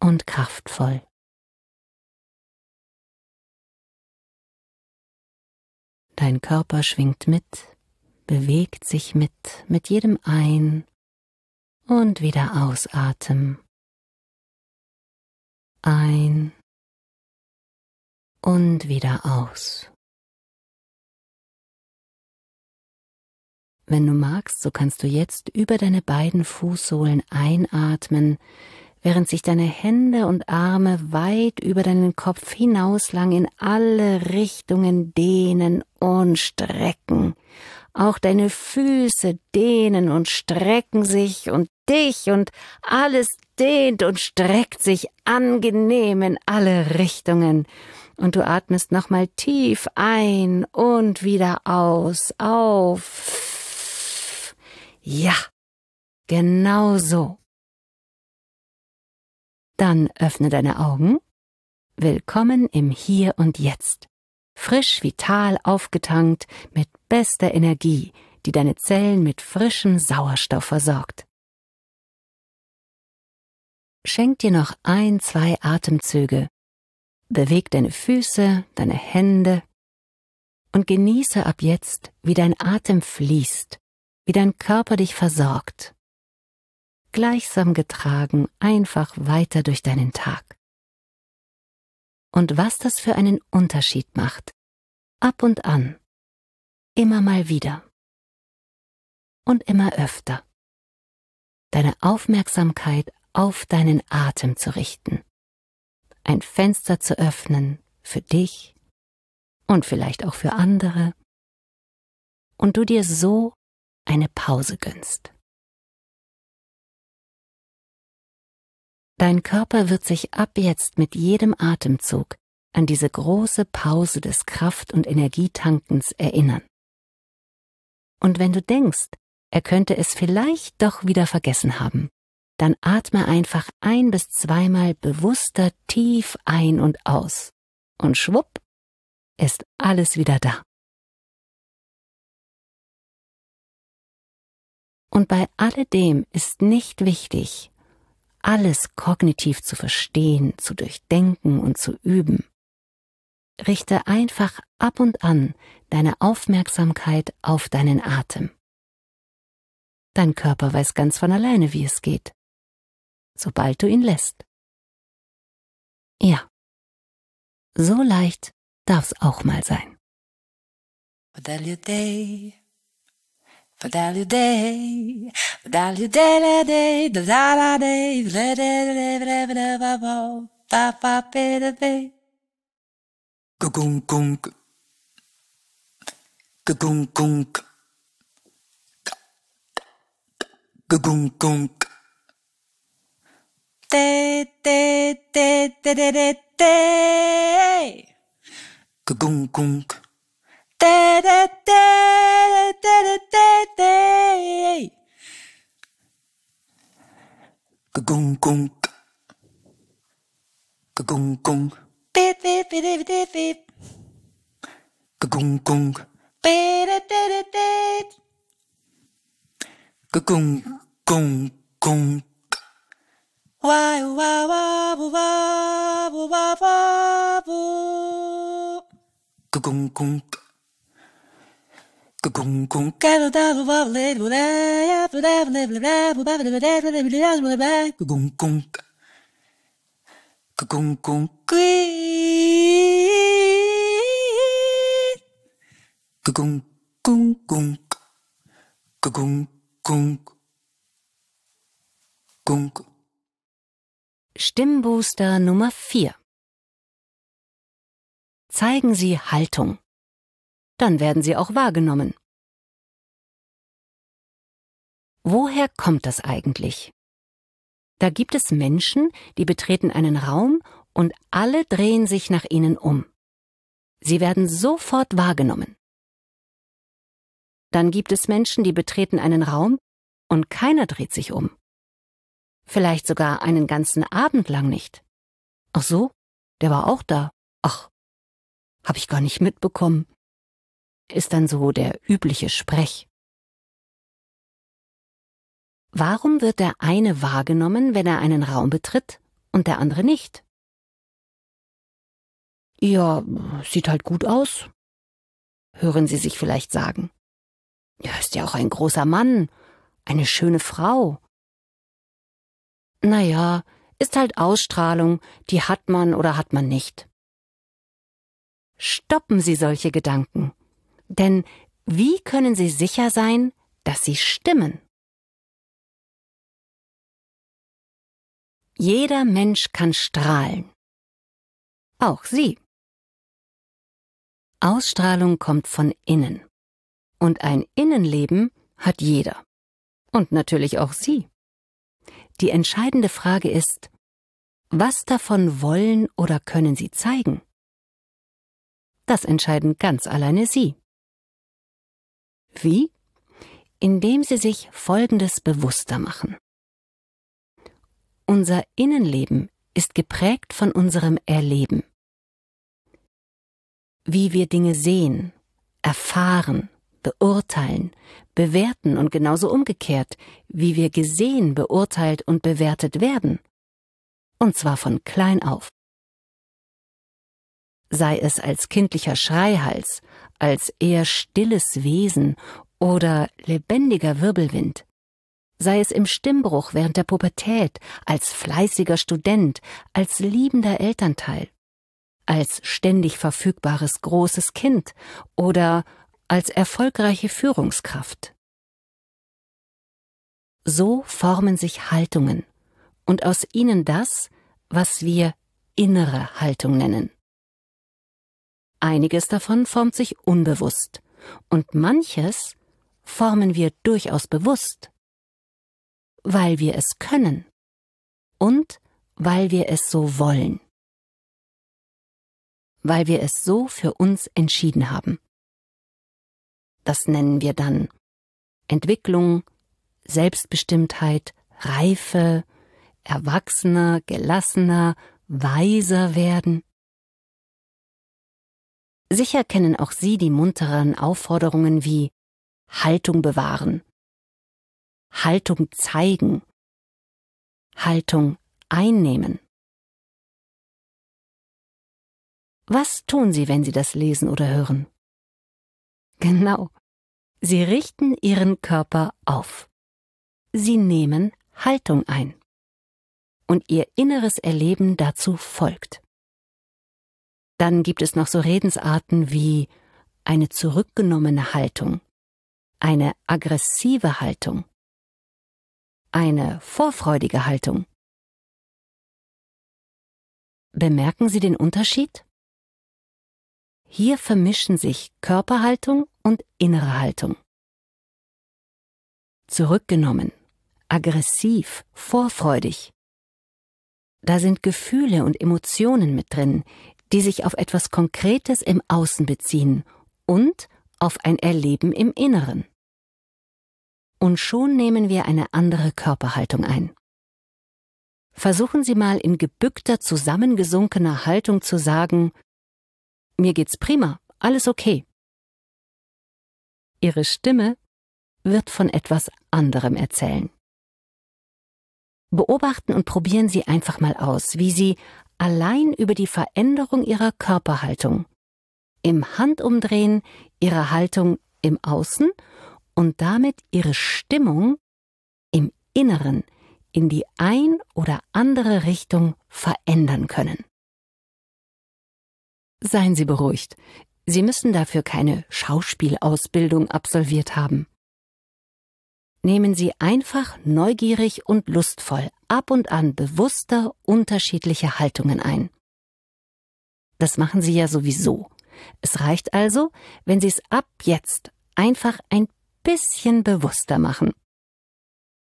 [SPEAKER 2] und kraftvoll. Dein Körper schwingt mit, bewegt sich mit, mit jedem Ein- und wieder Ausatmen. Ein und wieder aus. Wenn du magst, so kannst du jetzt über deine beiden Fußsohlen einatmen,
[SPEAKER 3] während sich deine Hände und Arme weit über deinen Kopf hinauslang in alle Richtungen dehnen und strecken. Auch deine Füße dehnen und strecken sich und dich und alles dehnt und streckt sich angenehm in alle Richtungen. Und du atmest nochmal tief ein und wieder aus, auf. Ja, genau so. Dann öffne deine Augen. Willkommen im Hier und Jetzt. Frisch, vital, aufgetankt, mit bester Energie, die deine Zellen mit frischem Sauerstoff versorgt. Schenk dir noch ein, zwei Atemzüge. Beweg deine Füße, deine Hände und genieße ab jetzt, wie dein Atem fließt, wie dein Körper dich versorgt gleichsam getragen einfach weiter durch deinen Tag. Und was das
[SPEAKER 2] für einen Unterschied macht, ab und an, immer mal wieder und immer öfter, deine Aufmerksamkeit
[SPEAKER 3] auf deinen Atem zu richten, ein Fenster zu öffnen
[SPEAKER 2] für dich und vielleicht auch für andere, und du dir so eine Pause gönnst. Dein Körper wird sich ab jetzt mit jedem Atemzug an
[SPEAKER 3] diese große Pause des Kraft- und Energietankens erinnern. Und wenn du denkst, er könnte es vielleicht doch wieder vergessen haben, dann
[SPEAKER 2] atme einfach ein bis zweimal bewusster tief ein und aus. Und schwupp, ist alles wieder da. Und bei alledem ist nicht wichtig,
[SPEAKER 3] alles kognitiv zu verstehen, zu durchdenken und zu üben. Richte einfach ab und an deine Aufmerksamkeit auf deinen
[SPEAKER 2] Atem. Dein Körper weiß ganz von alleine, wie es geht, sobald du ihn lässt. Ja, so leicht darf's auch mal sein. Well,
[SPEAKER 1] Padaliday, padaliday, da da da day, da da da da da ba ba ba ba da ba.
[SPEAKER 2] Gugunk gunk, gugunk gunk, gugunk gunk.
[SPEAKER 1] Te te te te te te. Gugunk gunk. Gong gong. Gong gong. Beep beep beep beep beep. Gong gong. Beep da. beep beep. Gong gong gong. Why why why why why why why. Gong gong.
[SPEAKER 2] Stimmbooster Nummer 4 Zeigen Sie Haltung dann werden sie auch wahrgenommen. Woher kommt das eigentlich?
[SPEAKER 3] Da gibt es Menschen, die betreten einen Raum und alle drehen sich nach ihnen um. Sie werden sofort wahrgenommen. Dann gibt es Menschen, die betreten einen Raum und keiner dreht sich um. Vielleicht sogar einen ganzen Abend lang nicht. Ach so, der war auch da. Ach,
[SPEAKER 2] hab ich gar nicht mitbekommen ist dann so der übliche Sprech. Warum wird der eine wahrgenommen, wenn er einen Raum betritt und der andere nicht? Ja, sieht halt gut aus, hören Sie sich vielleicht sagen.
[SPEAKER 3] Er ja, ist ja auch ein großer Mann, eine schöne Frau. Naja, ist halt Ausstrahlung, die hat man oder hat man nicht. Stoppen Sie solche Gedanken. Denn wie können Sie sicher
[SPEAKER 2] sein, dass sie stimmen? Jeder Mensch kann strahlen. Auch Sie. Ausstrahlung kommt von innen. Und ein
[SPEAKER 3] Innenleben hat jeder. Und natürlich auch Sie. Die entscheidende Frage ist, was davon wollen oder können Sie zeigen? Das entscheiden ganz alleine Sie. Wie? Indem sie sich Folgendes bewusster machen. Unser Innenleben ist geprägt von unserem Erleben. Wie wir Dinge sehen, erfahren, beurteilen, bewerten und genauso umgekehrt, wie wir gesehen, beurteilt und bewertet werden. Und zwar von klein auf. Sei es als kindlicher Schreihals, als eher stilles Wesen oder lebendiger Wirbelwind. Sei es im Stimmbruch während der Pubertät, als fleißiger Student, als liebender Elternteil, als ständig verfügbares großes Kind oder als erfolgreiche Führungskraft. So formen sich Haltungen und aus ihnen das, was wir innere Haltung nennen. Einiges davon formt sich unbewusst und manches
[SPEAKER 2] formen wir durchaus bewusst, weil wir es können und weil wir es so wollen, weil wir es so für uns entschieden haben. Das nennen wir dann
[SPEAKER 3] Entwicklung, Selbstbestimmtheit, Reife, erwachsener, gelassener, weiser werden. Sicher kennen auch Sie die munteren Aufforderungen wie Haltung
[SPEAKER 2] bewahren, Haltung zeigen, Haltung einnehmen. Was tun Sie, wenn Sie das lesen oder hören? Genau, Sie richten
[SPEAKER 3] Ihren Körper auf. Sie nehmen Haltung ein. Und Ihr inneres Erleben dazu folgt. Dann gibt es noch so Redensarten wie eine zurückgenommene Haltung, eine
[SPEAKER 2] aggressive Haltung, eine vorfreudige Haltung. Bemerken Sie den Unterschied? Hier vermischen sich Körperhaltung und innere Haltung.
[SPEAKER 3] Zurückgenommen, aggressiv, vorfreudig. Da sind Gefühle und Emotionen mit drin, die sich auf etwas Konkretes im Außen beziehen und auf ein Erleben im Inneren. Und schon nehmen wir eine andere Körperhaltung ein. Versuchen Sie mal in gebückter, zusammengesunkener Haltung zu sagen,
[SPEAKER 2] mir geht's prima, alles okay. Ihre Stimme wird von etwas anderem erzählen. Beobachten
[SPEAKER 3] und probieren Sie einfach mal aus, wie Sie allein über die Veränderung ihrer Körperhaltung, im Handumdrehen ihrer Haltung im Außen und damit ihre Stimmung im Inneren in die ein oder andere Richtung verändern können. Seien Sie beruhigt, Sie müssen dafür keine Schauspielausbildung absolviert haben. Nehmen Sie einfach neugierig und lustvoll ab und an bewusster unterschiedliche Haltungen ein. Das machen Sie ja sowieso. Es reicht also, wenn Sie es ab jetzt einfach ein bisschen bewusster machen.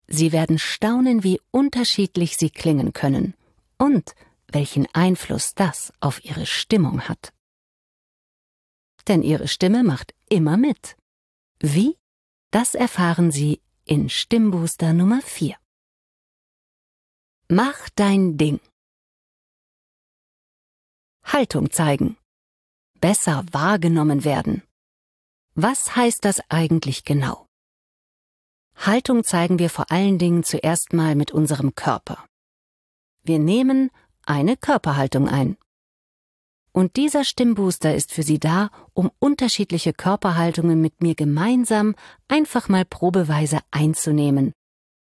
[SPEAKER 3] Sie werden staunen, wie unterschiedlich Sie klingen können und welchen Einfluss das auf Ihre Stimmung hat.
[SPEAKER 2] Denn Ihre Stimme macht immer mit. Wie? Das erfahren Sie in Stimmbooster Nummer 4. Mach dein Ding. Haltung zeigen. Besser wahrgenommen werden. Was heißt das eigentlich genau?
[SPEAKER 3] Haltung zeigen wir vor allen Dingen zuerst mal mit unserem Körper. Wir nehmen eine Körperhaltung ein. Und dieser Stimmbooster ist für Sie da, um unterschiedliche Körperhaltungen mit mir gemeinsam einfach mal probeweise einzunehmen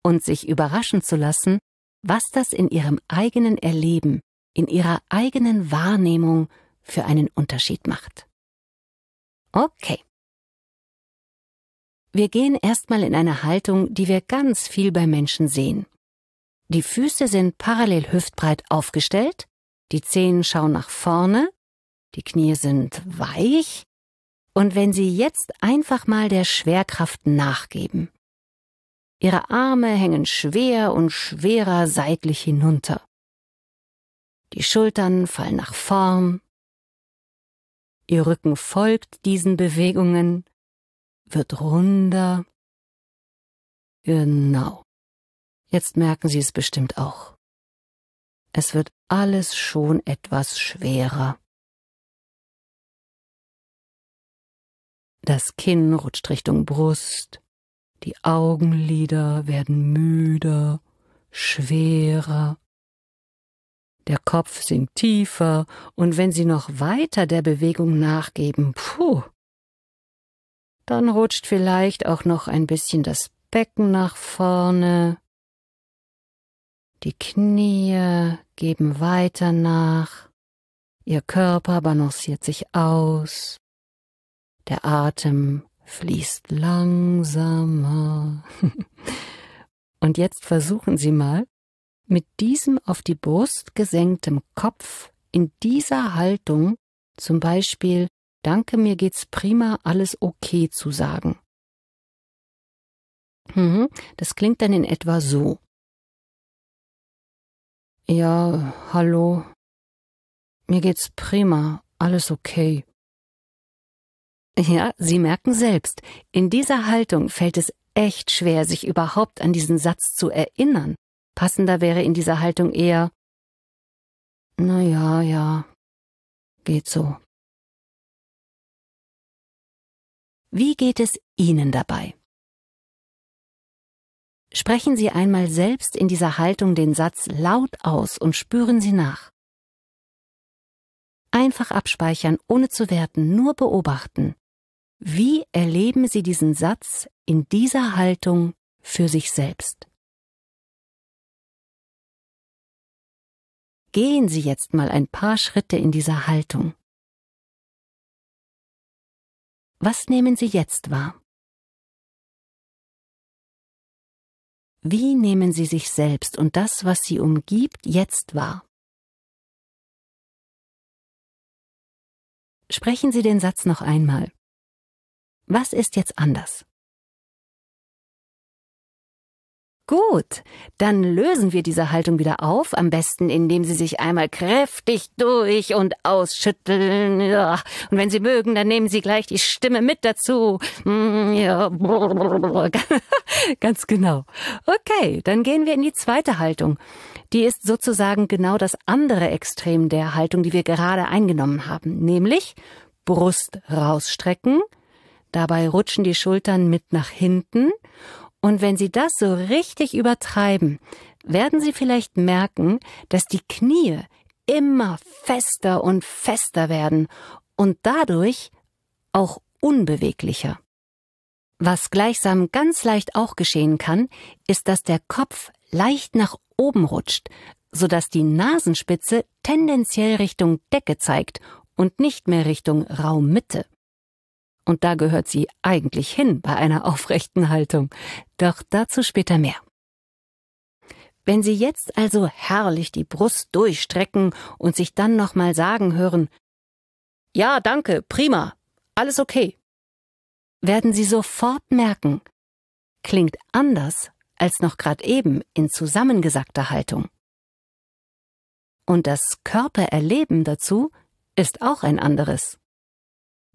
[SPEAKER 3] und sich überraschen zu lassen, was das in ihrem eigenen Erleben, in ihrer eigenen Wahrnehmung für einen Unterschied macht. Okay. Wir gehen erstmal in eine Haltung, die wir ganz viel bei Menschen sehen. Die Füße sind parallel hüftbreit aufgestellt, die Zehen schauen nach vorne, die Knie sind weich, und wenn Sie jetzt einfach mal der Schwerkraft nachgeben, Ihre Arme hängen schwer und schwerer seitlich hinunter. Die Schultern fallen nach vorn.
[SPEAKER 2] Ihr Rücken folgt diesen Bewegungen, wird runder. Genau. Jetzt merken Sie es bestimmt auch. Es wird alles schon etwas schwerer. Das Kinn rutscht Richtung Brust. Die Augenlider werden müder, schwerer.
[SPEAKER 3] Der Kopf sinkt tiefer, und wenn sie noch weiter der Bewegung nachgeben, puh, dann rutscht vielleicht auch noch ein bisschen das Becken nach vorne. Die Knie geben weiter nach. Ihr Körper balanciert sich aus. Der Atem fließt langsamer. Und jetzt versuchen Sie mal, mit diesem auf die Brust gesenktem Kopf in dieser Haltung
[SPEAKER 2] zum Beispiel Danke, mir geht's prima, alles okay zu sagen. Mhm, das klingt dann in etwa so. Ja, hallo. Mir geht's prima, alles
[SPEAKER 3] okay. Ja, Sie merken selbst, in dieser Haltung fällt es echt schwer, sich überhaupt an diesen Satz zu erinnern. Passender wäre in
[SPEAKER 2] dieser Haltung eher, na ja, ja, geht so. Wie geht es Ihnen dabei? Sprechen Sie einmal selbst in dieser Haltung den Satz
[SPEAKER 3] laut aus und spüren Sie nach. Einfach abspeichern, ohne zu werten, nur beobachten. Wie erleben Sie diesen Satz
[SPEAKER 2] in dieser Haltung für sich selbst? Gehen Sie jetzt mal ein paar Schritte in dieser Haltung. Was nehmen Sie jetzt wahr? Wie nehmen Sie sich selbst und das, was Sie umgibt, jetzt wahr? Sprechen Sie den Satz noch einmal. Was ist jetzt anders? Gut, dann lösen wir diese Haltung
[SPEAKER 3] wieder auf, am besten indem Sie sich einmal kräftig durch und ausschütteln. Ja. Und wenn Sie mögen, dann nehmen Sie gleich die Stimme mit dazu. Mm, ja. Ganz genau. Okay, dann gehen wir in die zweite Haltung. Die ist sozusagen genau das andere Extrem der Haltung, die wir gerade eingenommen haben, nämlich Brust rausstrecken, Dabei rutschen die Schultern mit nach hinten. Und wenn Sie das so richtig übertreiben, werden Sie vielleicht merken, dass die Knie immer fester und fester werden und dadurch auch unbeweglicher. Was gleichsam ganz leicht auch geschehen kann, ist, dass der Kopf leicht nach oben rutscht, sodass die Nasenspitze tendenziell Richtung Decke zeigt und nicht mehr Richtung Raummitte. Und da gehört sie eigentlich hin bei einer aufrechten Haltung. Doch dazu später mehr. Wenn Sie jetzt also herrlich die Brust durchstrecken und sich dann nochmal sagen hören, ja, danke, prima, alles okay, werden Sie sofort merken, klingt anders als noch gerade eben in zusammengesackter Haltung. Und das Körpererleben dazu ist auch ein anderes.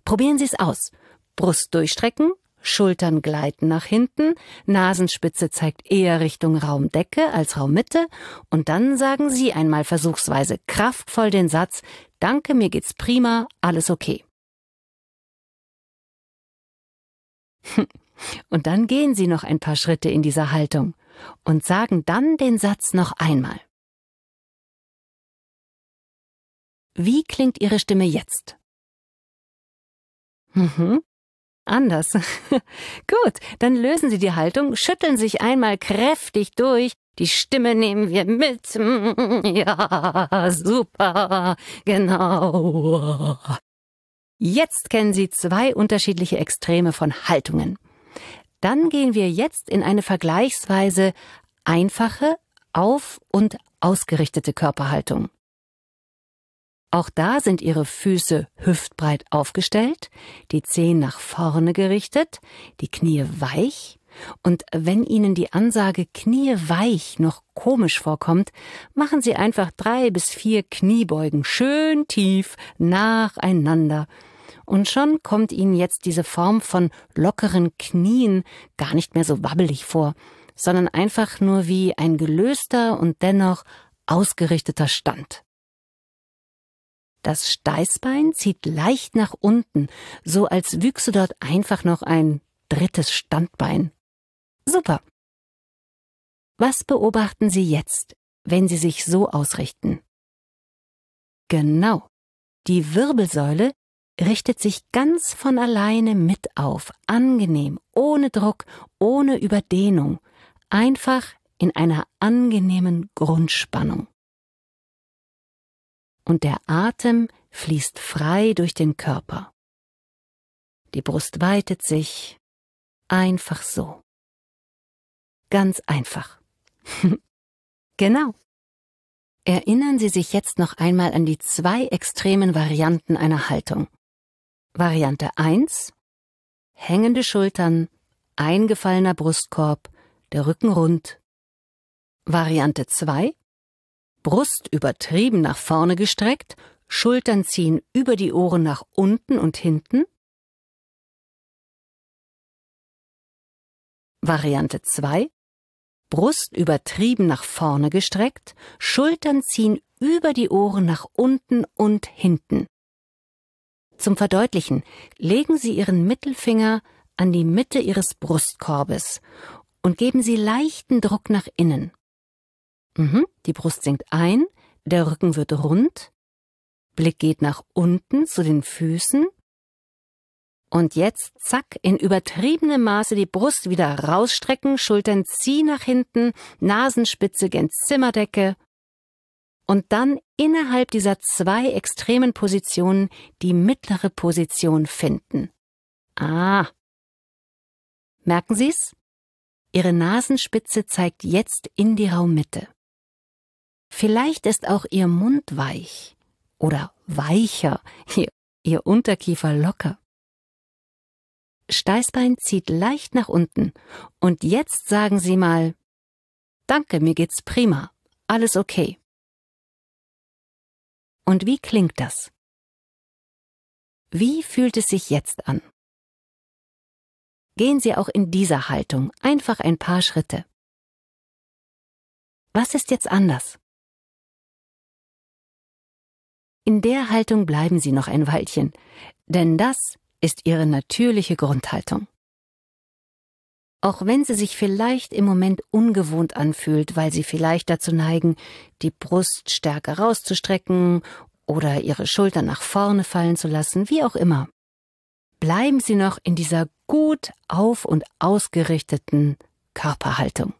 [SPEAKER 3] Probieren Sie es aus. Brust durchstrecken, Schultern gleiten nach hinten, Nasenspitze zeigt eher Richtung Raumdecke als Raummitte und dann sagen Sie einmal versuchsweise kraftvoll den Satz Danke, mir geht's prima, alles okay. Und dann gehen Sie noch ein paar Schritte in dieser Haltung und sagen dann den Satz noch einmal.
[SPEAKER 2] Wie klingt Ihre Stimme jetzt? Mhm. Anders. Gut,
[SPEAKER 3] dann lösen Sie die Haltung, schütteln sich einmal kräftig durch. Die Stimme nehmen wir mit. Ja, super. Genau. Jetzt kennen Sie zwei unterschiedliche Extreme von Haltungen. Dann gehen wir jetzt in eine vergleichsweise einfache, auf und ausgerichtete Körperhaltung. Auch da sind ihre Füße hüftbreit aufgestellt, die Zehen nach vorne gerichtet, die Knie weich, und wenn Ihnen die Ansage Knie weich noch komisch vorkommt, machen Sie einfach drei bis vier Kniebeugen schön tief nacheinander. Und schon kommt Ihnen jetzt diese Form von lockeren Knien gar nicht mehr so wabbelig vor, sondern einfach nur wie ein gelöster und dennoch ausgerichteter Stand. Das Steißbein zieht leicht nach unten, so als wüchse dort einfach noch ein drittes Standbein.
[SPEAKER 2] Super. Was beobachten Sie jetzt, wenn Sie sich so ausrichten? Genau. Die Wirbelsäule
[SPEAKER 3] richtet sich ganz von alleine mit auf, angenehm, ohne Druck, ohne Überdehnung, einfach in einer angenehmen Grundspannung
[SPEAKER 2] und der Atem fließt frei durch den Körper. Die Brust weitet sich einfach so. Ganz einfach. genau.
[SPEAKER 3] Erinnern Sie sich jetzt noch einmal an die zwei extremen Varianten einer Haltung. Variante 1. Hängende Schultern, eingefallener Brustkorb, der Rücken rund. Variante 2.
[SPEAKER 2] Brust übertrieben nach vorne gestreckt, Schultern ziehen über die Ohren nach unten und hinten. Variante 2. Brust übertrieben nach vorne gestreckt,
[SPEAKER 3] Schultern ziehen über die Ohren nach unten und hinten. Zum Verdeutlichen legen Sie Ihren Mittelfinger an die Mitte Ihres Brustkorbes und geben Sie leichten Druck nach innen. Mhm. Die Brust sinkt ein, der Rücken wird rund, Blick geht nach unten zu den Füßen. Und jetzt, zack, in übertriebenem Maße die Brust wieder rausstrecken, Schultern ziehen nach hinten, Nasenspitze gen Zimmerdecke. Und dann innerhalb dieser zwei extremen Positionen die mittlere Position finden. Ah. Merken Sie's? Ihre Nasenspitze zeigt jetzt in die Raummitte. Vielleicht ist auch ihr Mund weich oder weicher, ihr, ihr Unterkiefer locker. Steißbein zieht leicht nach unten
[SPEAKER 2] und jetzt sagen Sie mal Danke, mir geht's prima, alles okay. Und wie klingt das? Wie fühlt es sich jetzt an? Gehen Sie auch in dieser Haltung einfach ein paar Schritte. Was ist jetzt anders? In der Haltung bleiben sie noch ein Weilchen, denn das ist ihre natürliche Grundhaltung.
[SPEAKER 3] Auch wenn sie sich vielleicht im Moment ungewohnt anfühlt, weil sie vielleicht dazu neigen, die Brust stärker rauszustrecken oder ihre Schultern nach vorne fallen zu lassen, wie auch immer. Bleiben Sie noch in dieser gut auf und ausgerichteten Körperhaltung.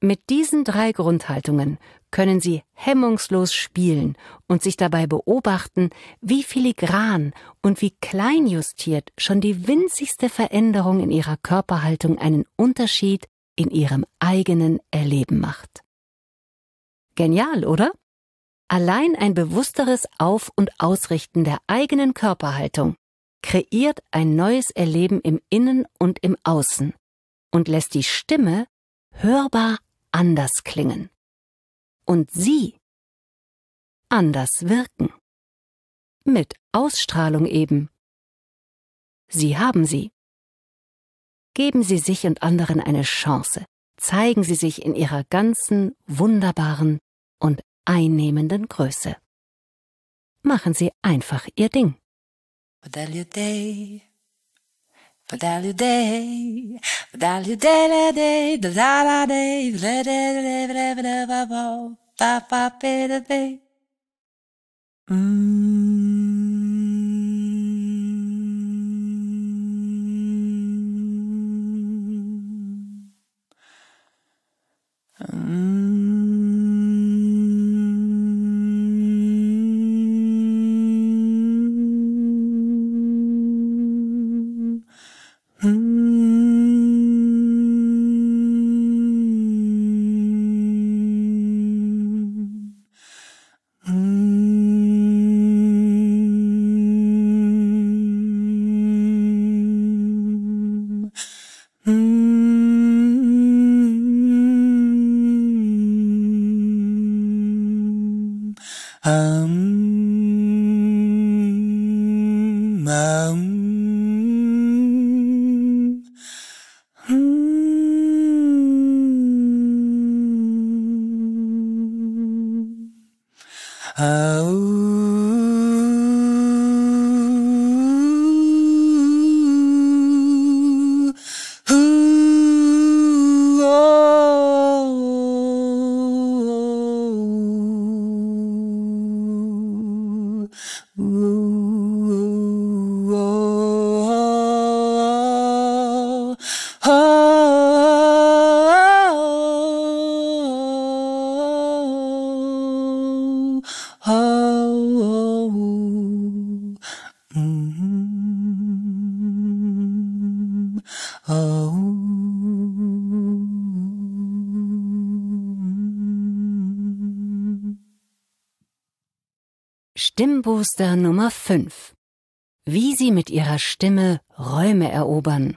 [SPEAKER 3] Mit diesen drei Grundhaltungen können Sie hemmungslos spielen und sich dabei beobachten, wie filigran und wie klein justiert schon die winzigste Veränderung in Ihrer Körperhaltung einen Unterschied in Ihrem eigenen Erleben macht. Genial, oder? Allein ein bewussteres Auf- und Ausrichten der eigenen Körperhaltung kreiert ein neues Erleben im Innen
[SPEAKER 2] und im Außen und lässt die Stimme hörbar anders klingen und sie anders wirken. Mit Ausstrahlung eben. Sie haben sie.
[SPEAKER 3] Geben Sie sich und anderen eine Chance. Zeigen Sie sich in Ihrer ganzen wunderbaren und einnehmenden Größe. Machen Sie einfach Ihr Ding.
[SPEAKER 1] Modell your day. Badalio day, badalio day, la day, da da la day, la day, la day, la day, ba ba ba ba ba da ba. Mmm. Mmm.
[SPEAKER 3] Stimmbooster Nummer 5 Wie Sie mit Ihrer Stimme Räume erobern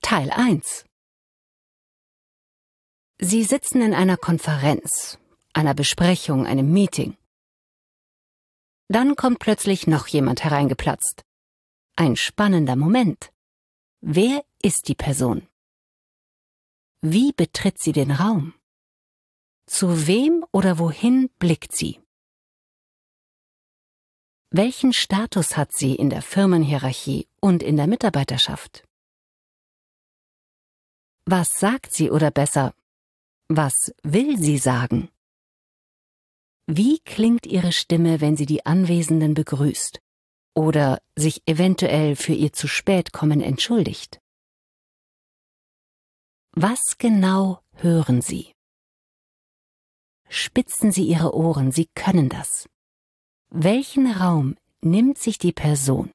[SPEAKER 2] Teil 1 Sie sitzen in einer Konferenz, einer Besprechung, einem Meeting. Dann kommt
[SPEAKER 3] plötzlich noch jemand hereingeplatzt. Ein spannender Moment. Wer
[SPEAKER 2] ist die Person? Wie betritt sie den Raum? Zu wem oder wohin blickt sie?
[SPEAKER 3] Welchen Status hat sie in der Firmenhierarchie und in der Mitarbeiterschaft? Was sagt sie oder besser, was will sie sagen? Wie klingt ihre Stimme, wenn sie die Anwesenden begrüßt oder sich eventuell für ihr zu spät kommen entschuldigt?
[SPEAKER 2] Was genau hören Sie? Spitzen Sie Ihre Ohren, Sie können das. Welchen
[SPEAKER 3] Raum nimmt sich die Person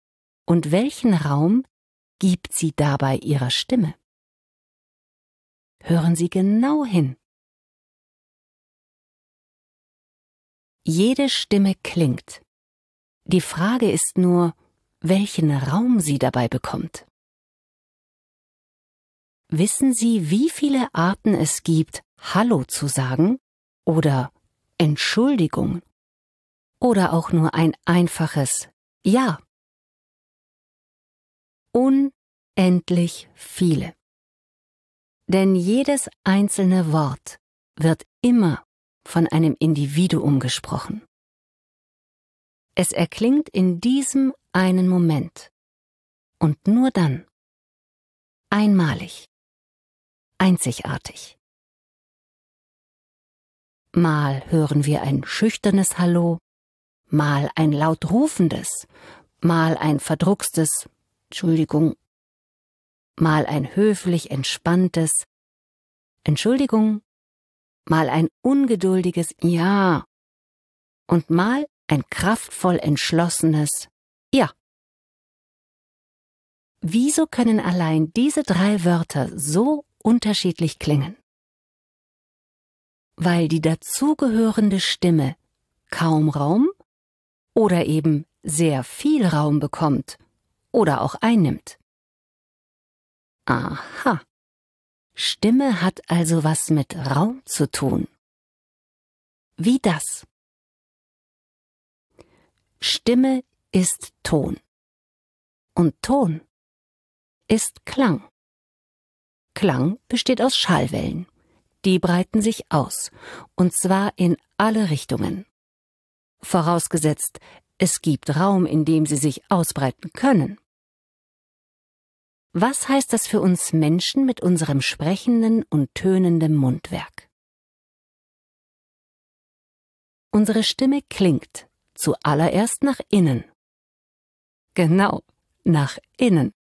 [SPEAKER 3] und welchen Raum gibt sie dabei
[SPEAKER 2] ihrer Stimme? Hören Sie genau hin. Jede Stimme klingt. Die Frage ist nur, welchen Raum sie dabei bekommt.
[SPEAKER 3] Wissen Sie, wie viele Arten es gibt, Hallo zu sagen
[SPEAKER 2] oder Entschuldigung? oder auch nur ein einfaches Ja. Unendlich viele. Denn jedes einzelne Wort wird immer von einem Individuum gesprochen. Es erklingt in diesem einen Moment und nur dann. Einmalig. Einzigartig. Mal hören wir ein schüchternes Hallo, mal ein laut
[SPEAKER 3] rufendes, mal ein verdruckstes, Entschuldigung, mal ein höflich entspanntes, Entschuldigung, mal ein ungeduldiges Ja und mal ein kraftvoll
[SPEAKER 2] entschlossenes Ja. Wieso können allein diese drei Wörter so unterschiedlich klingen?
[SPEAKER 3] Weil die dazugehörende Stimme kaum Raum oder eben sehr viel Raum bekommt oder auch einnimmt.
[SPEAKER 2] Aha. Stimme hat also was mit Raum zu tun. Wie das. Stimme ist Ton. Und Ton ist Klang.
[SPEAKER 3] Klang besteht aus Schallwellen. Die breiten sich aus, und zwar in alle Richtungen vorausgesetzt, es gibt Raum, in dem sie sich ausbreiten können. Was heißt das für uns Menschen mit unserem sprechenden und tönenden Mundwerk?
[SPEAKER 2] Unsere Stimme klingt zuallererst nach innen. Genau, nach innen.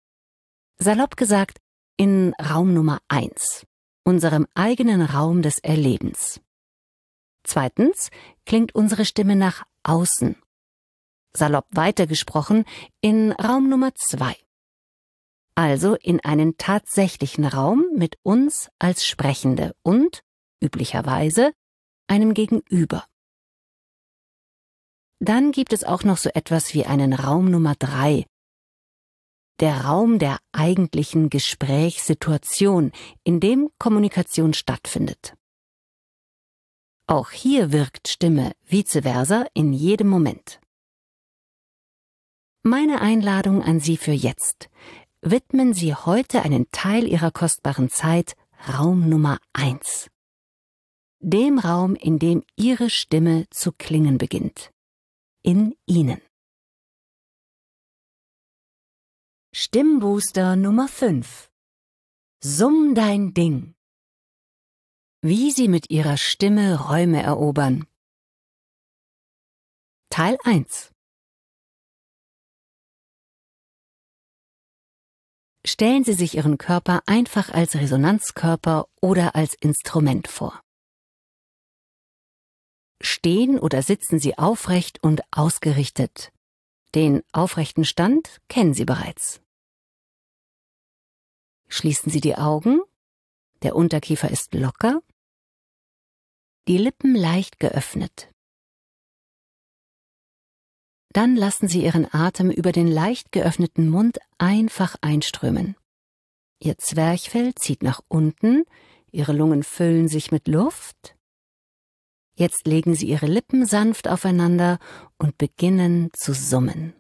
[SPEAKER 2] Salopp gesagt,
[SPEAKER 3] in Raum Nummer eins, unserem eigenen Raum des Erlebens. Zweitens klingt unsere Stimme nach außen. Salopp weitergesprochen in Raum Nummer zwei. Also in einen tatsächlichen Raum mit uns als Sprechende und, üblicherweise, einem Gegenüber. Dann gibt es auch noch so etwas wie einen Raum Nummer drei. Der Raum der eigentlichen Gesprächssituation, in dem Kommunikation stattfindet. Auch hier wirkt Stimme vice versa in jedem Moment. Meine Einladung an Sie für jetzt. Widmen Sie heute einen Teil Ihrer kostbaren Zeit Raum Nummer eins, Dem
[SPEAKER 2] Raum, in dem Ihre Stimme zu klingen beginnt. In Ihnen. Stimmbooster Nummer 5 Summ dein Ding wie sie mit ihrer Stimme Räume erobern. Teil 1 Stellen Sie sich Ihren Körper einfach als Resonanzkörper oder als Instrument vor. Stehen oder sitzen Sie aufrecht und ausgerichtet. Den aufrechten Stand kennen Sie bereits. Schließen Sie die Augen der Unterkiefer ist locker die Lippen leicht geöffnet. Dann
[SPEAKER 3] lassen Sie Ihren Atem über den leicht geöffneten Mund einfach einströmen. Ihr Zwerchfell zieht nach unten, Ihre Lungen füllen sich mit Luft. Jetzt legen Sie Ihre Lippen sanft aufeinander und beginnen zu summen.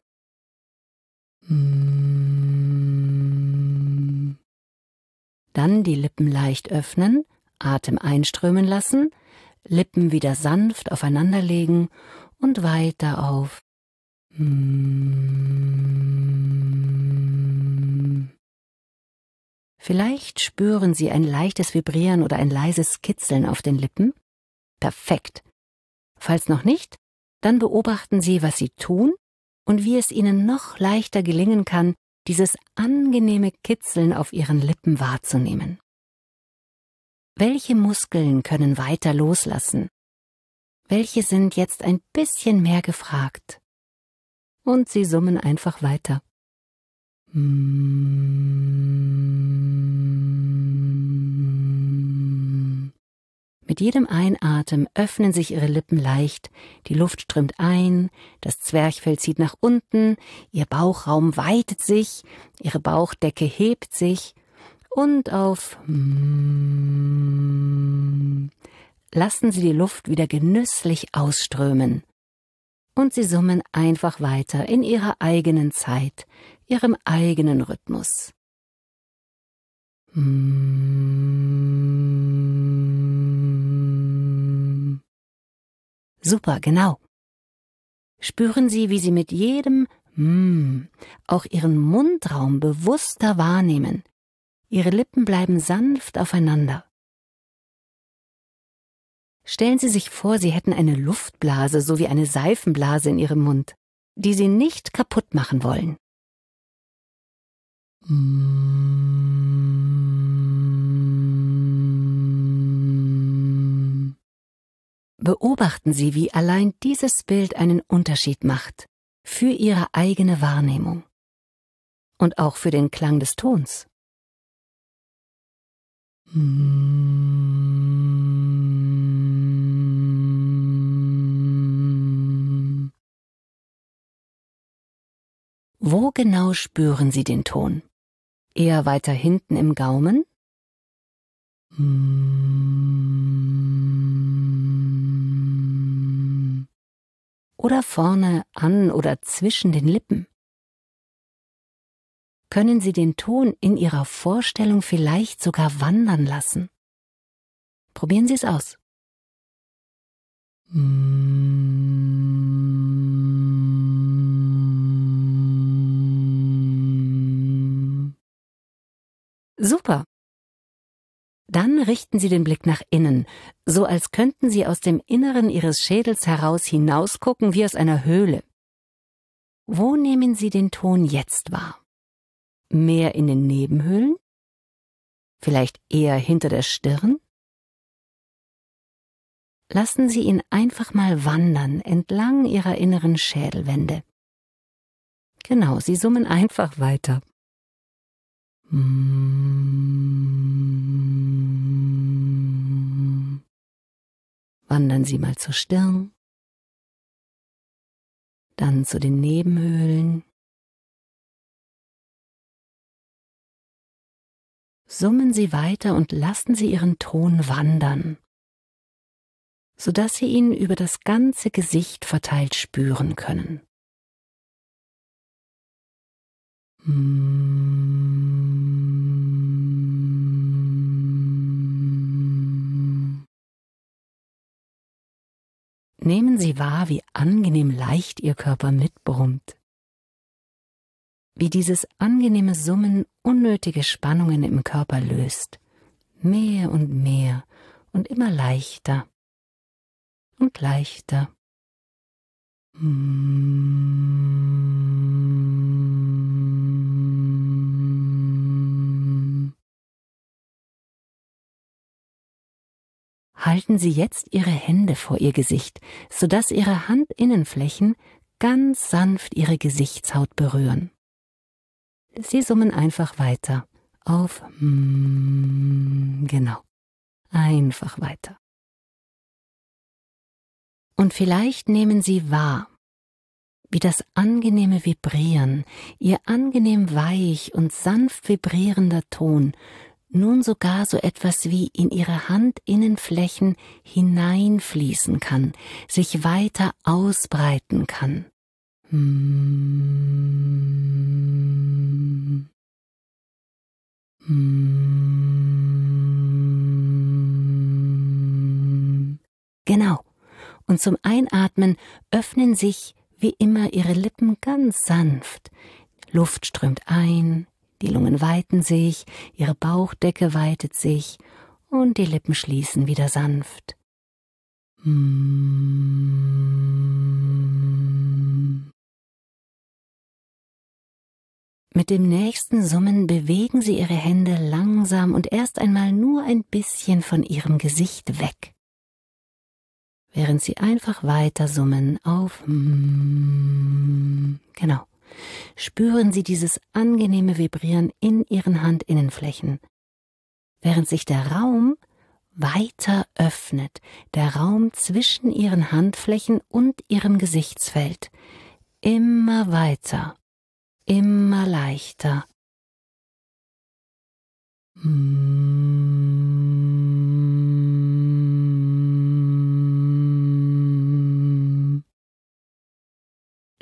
[SPEAKER 3] Dann die Lippen leicht öffnen, Atem einströmen lassen, Lippen wieder sanft aufeinanderlegen und weiter auf. Vielleicht spüren Sie ein leichtes Vibrieren oder ein leises Kitzeln auf den Lippen? Perfekt. Falls noch nicht, dann beobachten Sie, was Sie tun und wie es Ihnen noch leichter gelingen kann, dieses angenehme Kitzeln auf Ihren Lippen wahrzunehmen. Welche Muskeln können weiter loslassen? Welche sind jetzt ein bisschen mehr gefragt? Und sie summen einfach weiter. Mit jedem Einatmen öffnen sich ihre Lippen leicht, die Luft strömt ein, das Zwerchfell zieht nach unten, ihr Bauchraum weitet sich, ihre Bauchdecke hebt sich und auf mm, lassen Sie die Luft wieder genüsslich ausströmen. Und Sie summen einfach weiter in Ihrer eigenen Zeit, Ihrem eigenen Rhythmus. Mm. Super, genau. Spüren Sie, wie Sie mit jedem Mm auch Ihren Mundraum bewusster wahrnehmen Ihre Lippen bleiben sanft aufeinander. Stellen Sie sich vor, Sie hätten eine Luftblase sowie eine Seifenblase in Ihrem Mund, die Sie
[SPEAKER 2] nicht kaputt machen wollen.
[SPEAKER 3] Beobachten Sie, wie allein dieses Bild einen Unterschied macht für Ihre eigene Wahrnehmung und auch für den Klang des Tons. Hm.
[SPEAKER 2] Wo genau spüren Sie den Ton? Eher weiter hinten
[SPEAKER 3] im Gaumen? Hm. Oder vorne an oder zwischen den Lippen? können Sie den Ton in Ihrer Vorstellung vielleicht sogar wandern lassen. Probieren Sie es aus. Super. Dann richten Sie den Blick nach innen, so als könnten Sie aus dem Inneren Ihres Schädels heraus hinausgucken wie aus einer Höhle.
[SPEAKER 2] Wo nehmen Sie den Ton jetzt wahr? Mehr in den Nebenhöhlen? Vielleicht eher hinter der Stirn?
[SPEAKER 3] Lassen Sie ihn einfach mal wandern entlang Ihrer inneren Schädelwände. Genau, Sie summen einfach weiter.
[SPEAKER 2] Wandern Sie mal zur Stirn, dann zu den Nebenhöhlen, summen Sie weiter und lassen Sie Ihren Ton wandern,
[SPEAKER 3] sodass Sie ihn über das ganze Gesicht verteilt spüren können. Nehmen Sie wahr, wie angenehm leicht Ihr Körper mitbrummt wie dieses angenehme Summen unnötige Spannungen im Körper löst. Mehr und mehr und immer leichter und leichter.
[SPEAKER 2] Halten Sie jetzt Ihre Hände vor Ihr Gesicht, sodass Ihre Handinnenflächen ganz sanft Ihre
[SPEAKER 3] Gesichtshaut berühren. Sie summen einfach weiter. Auf
[SPEAKER 2] mm, genau. Einfach weiter. Und vielleicht nehmen Sie wahr, wie das angenehme
[SPEAKER 3] Vibrieren, Ihr angenehm weich und sanft vibrierender Ton nun sogar so etwas wie in ihre Handinnenflächen hineinfließen kann, sich weiter ausbreiten kann. Genau. Und zum Einatmen öffnen sich wie immer ihre Lippen ganz sanft. Luft strömt ein, die Lungen weiten sich, ihre Bauchdecke weitet sich und die Lippen schließen wieder sanft. Mm.
[SPEAKER 2] Mit dem nächsten Summen bewegen Sie Ihre Hände
[SPEAKER 3] langsam und erst einmal nur ein bisschen von Ihrem Gesicht weg, während Sie einfach weiter summen auf Genau. Spüren Sie dieses angenehme Vibrieren in Ihren Handinnenflächen, während sich der Raum weiter öffnet, der Raum zwischen Ihren Handflächen und Ihrem Gesichtsfeld, immer
[SPEAKER 2] weiter immer leichter.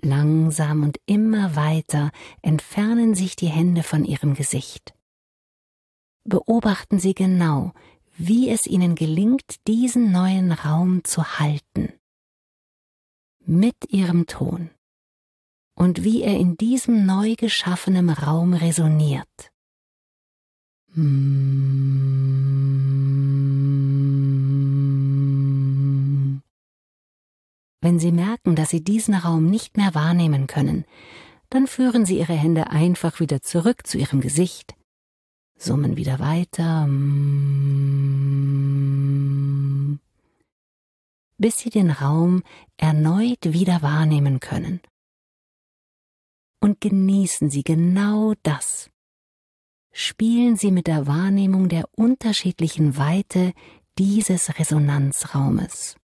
[SPEAKER 3] Langsam und immer weiter entfernen sich die Hände von ihrem Gesicht. Beobachten Sie genau, wie es Ihnen gelingt, diesen neuen Raum
[SPEAKER 2] zu halten. Mit Ihrem Ton und wie er in diesem neu geschaffenen Raum resoniert.
[SPEAKER 3] Wenn Sie merken, dass Sie diesen Raum nicht mehr wahrnehmen können, dann führen Sie Ihre Hände einfach wieder zurück zu Ihrem Gesicht, summen wieder weiter, bis Sie den Raum erneut wieder wahrnehmen können und genießen Sie genau das. Spielen Sie mit
[SPEAKER 2] der Wahrnehmung der unterschiedlichen Weite dieses Resonanzraumes.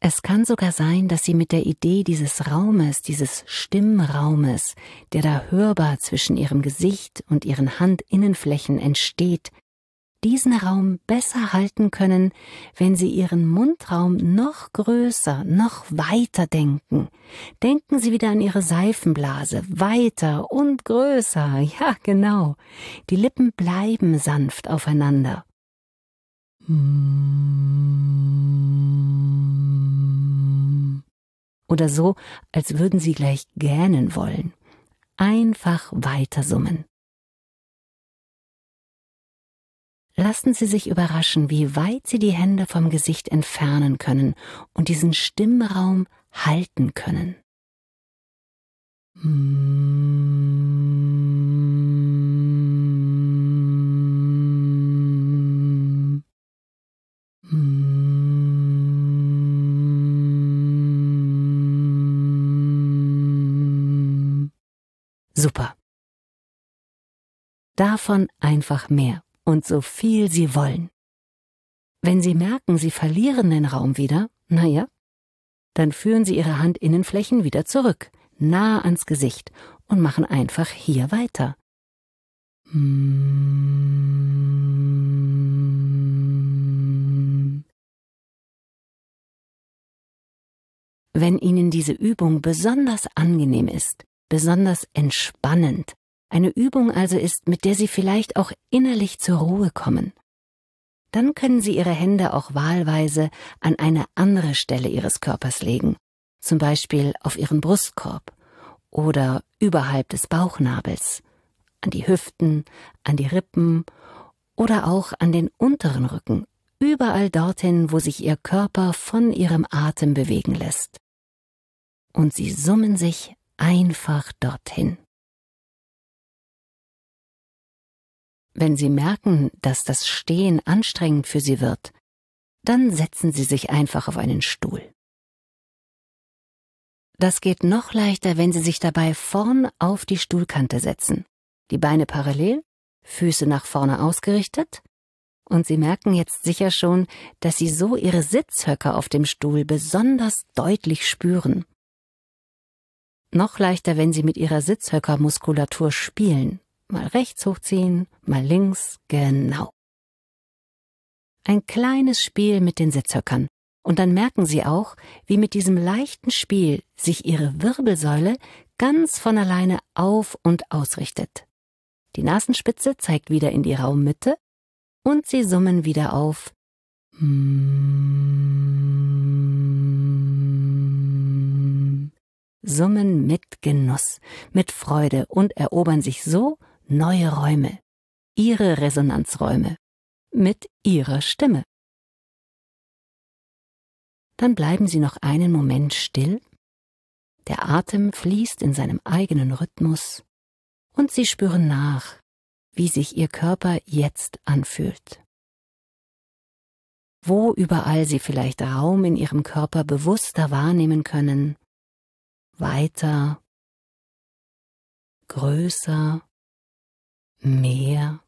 [SPEAKER 2] Es kann sogar sein, dass Sie mit der Idee dieses Raumes, dieses Stimmraumes,
[SPEAKER 3] der da hörbar zwischen Ihrem Gesicht und Ihren Handinnenflächen entsteht, diesen Raum besser halten können, wenn Sie Ihren Mundraum noch größer, noch weiter denken. Denken Sie wieder an Ihre Seifenblase, weiter und größer, ja genau. Die Lippen bleiben sanft aufeinander. Oder so, als würden Sie gleich gähnen wollen. Einfach weiter summen. Lassen Sie sich überraschen, wie weit Sie die Hände vom Gesicht entfernen können und diesen Stimmraum halten können. Super. Davon einfach mehr und so viel sie wollen. Wenn sie merken, sie verlieren den Raum wieder, naja, dann führen sie ihre Handinnenflächen wieder zurück, nah ans Gesicht
[SPEAKER 2] und machen einfach hier weiter. Wenn Ihnen diese Übung besonders angenehm ist, besonders
[SPEAKER 3] entspannend, eine Übung also ist, mit der Sie vielleicht auch innerlich zur Ruhe kommen. Dann können Sie Ihre Hände auch wahlweise an eine andere Stelle Ihres Körpers legen, zum Beispiel auf Ihren Brustkorb oder überhalb des Bauchnabels, an die Hüften, an die Rippen oder auch an den unteren Rücken, überall dorthin, wo sich Ihr Körper von Ihrem
[SPEAKER 2] Atem bewegen lässt. Und Sie summen sich einfach dorthin. Wenn Sie merken, dass das Stehen anstrengend für Sie wird, dann setzen Sie sich einfach auf einen Stuhl.
[SPEAKER 3] Das geht noch leichter, wenn Sie sich dabei vorn auf die Stuhlkante setzen, die Beine parallel, Füße nach vorne ausgerichtet, und Sie merken jetzt sicher schon, dass Sie so Ihre Sitzhöcker auf dem Stuhl besonders deutlich spüren. Noch leichter, wenn Sie mit Ihrer Sitzhöckermuskulatur spielen mal rechts hochziehen, mal links, genau. Ein kleines Spiel mit den Sitzhöckern. Und dann merken Sie auch, wie mit diesem leichten Spiel sich Ihre Wirbelsäule ganz von alleine auf und ausrichtet. Die Nasenspitze zeigt wieder in die Raummitte und Sie summen wieder auf. Summen mit Genuss, mit
[SPEAKER 2] Freude und erobern sich so neue Räume, ihre Resonanzräume mit ihrer Stimme. Dann bleiben Sie noch einen Moment still, der Atem fließt in seinem eigenen
[SPEAKER 3] Rhythmus und Sie spüren nach, wie sich Ihr Körper jetzt
[SPEAKER 2] anfühlt. Wo überall Sie vielleicht Raum in Ihrem Körper bewusster wahrnehmen können, weiter, größer, mehr.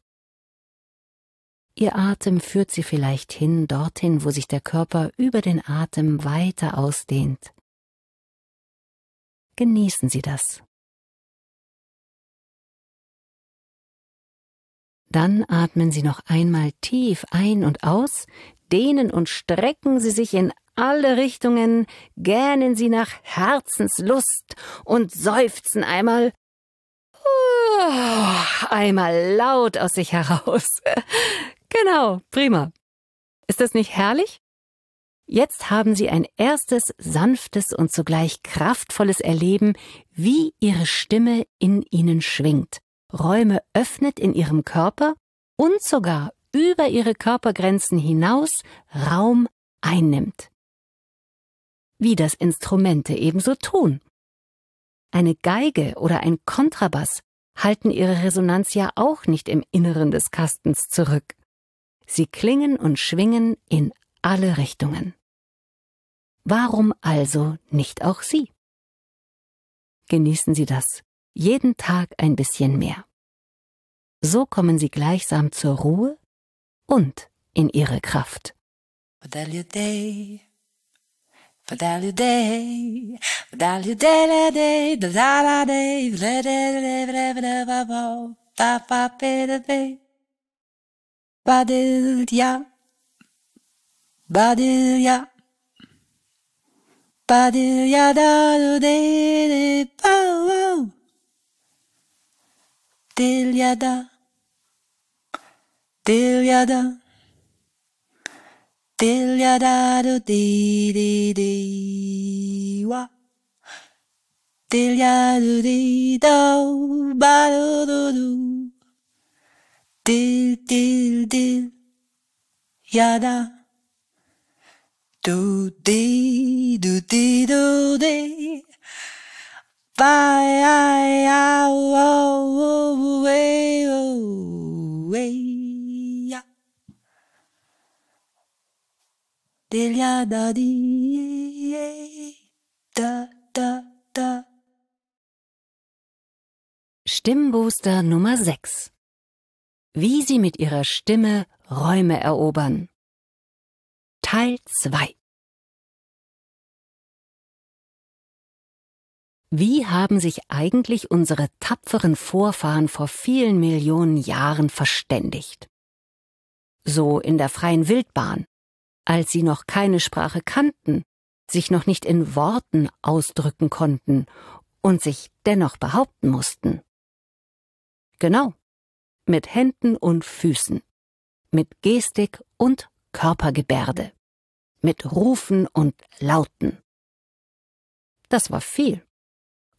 [SPEAKER 3] Ihr Atem führt sie vielleicht hin, dorthin, wo sich der Körper über den Atem
[SPEAKER 2] weiter ausdehnt. Genießen Sie das. Dann atmen Sie noch
[SPEAKER 3] einmal tief ein und aus, dehnen und strecken Sie sich in alle Richtungen, gähnen Sie nach Herzenslust und seufzen einmal Oh, einmal laut aus sich heraus. genau, prima. Ist das nicht herrlich? Jetzt haben Sie ein erstes sanftes und zugleich kraftvolles Erleben, wie Ihre Stimme in Ihnen schwingt, Räume öffnet in Ihrem Körper und sogar über Ihre Körpergrenzen hinaus Raum einnimmt. Wie das Instrumente ebenso tun. Eine Geige oder ein Kontrabass halten ihre Resonanz ja auch nicht im Inneren des Kastens zurück. Sie klingen und schwingen in alle Richtungen. Warum also nicht auch Sie? Genießen Sie das, jeden Tag ein bisschen mehr. So kommen Sie gleichsam zur Ruhe und in Ihre Kraft.
[SPEAKER 1] Fidelio Day, Badilya, Badilya, Badilya da do de de bow wow, Dilya da, Dilya da, Dilya da do de de de wa. Dil, dil, dil, yada. Do, di, do, di, do, di. Bye, I, ow, oh, oh, way, oh, way, ya. Dil, yada, di,
[SPEAKER 3] da, da, da.
[SPEAKER 2] Stimmbooster Nummer 6. Wie Sie mit Ihrer Stimme Räume erobern. Teil 2. Wie haben sich eigentlich unsere
[SPEAKER 3] tapferen Vorfahren vor vielen Millionen Jahren verständigt? So in der freien Wildbahn, als sie noch keine Sprache kannten, sich noch nicht in Worten ausdrücken konnten und sich dennoch behaupten mussten. Genau. Mit Händen und Füßen. Mit Gestik und Körpergebärde. Mit Rufen und Lauten. Das war viel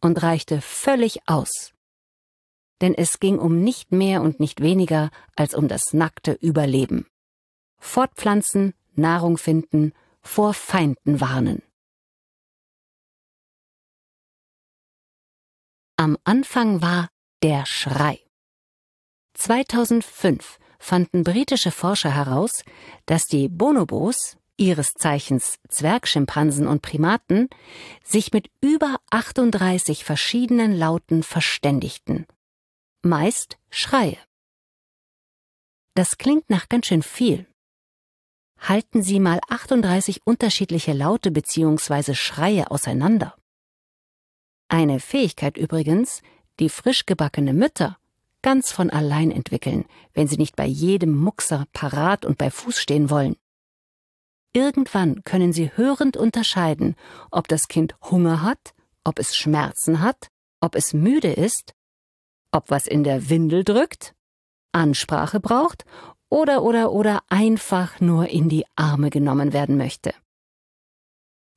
[SPEAKER 3] und reichte völlig aus. Denn es ging um nicht mehr und nicht weniger als um das nackte
[SPEAKER 2] Überleben. Fortpflanzen, Nahrung finden, vor Feinden warnen. Am Anfang war der Schrei. 2005 fanden britische
[SPEAKER 3] Forscher heraus, dass die Bonobos, ihres Zeichens Zwergschimpansen und Primaten, sich mit über 38 verschiedenen Lauten verständigten. Meist Schreie. Das klingt nach ganz schön viel. Halten Sie mal 38 unterschiedliche Laute bzw. Schreie auseinander. Eine Fähigkeit übrigens, die frisch gebackene Mütter ganz von allein entwickeln, wenn sie nicht bei jedem Muxer parat und bei Fuß stehen wollen. Irgendwann können sie hörend unterscheiden, ob das Kind Hunger hat, ob es Schmerzen hat, ob es müde ist, ob was in der Windel drückt, Ansprache braucht oder oder oder einfach nur in die Arme genommen werden möchte.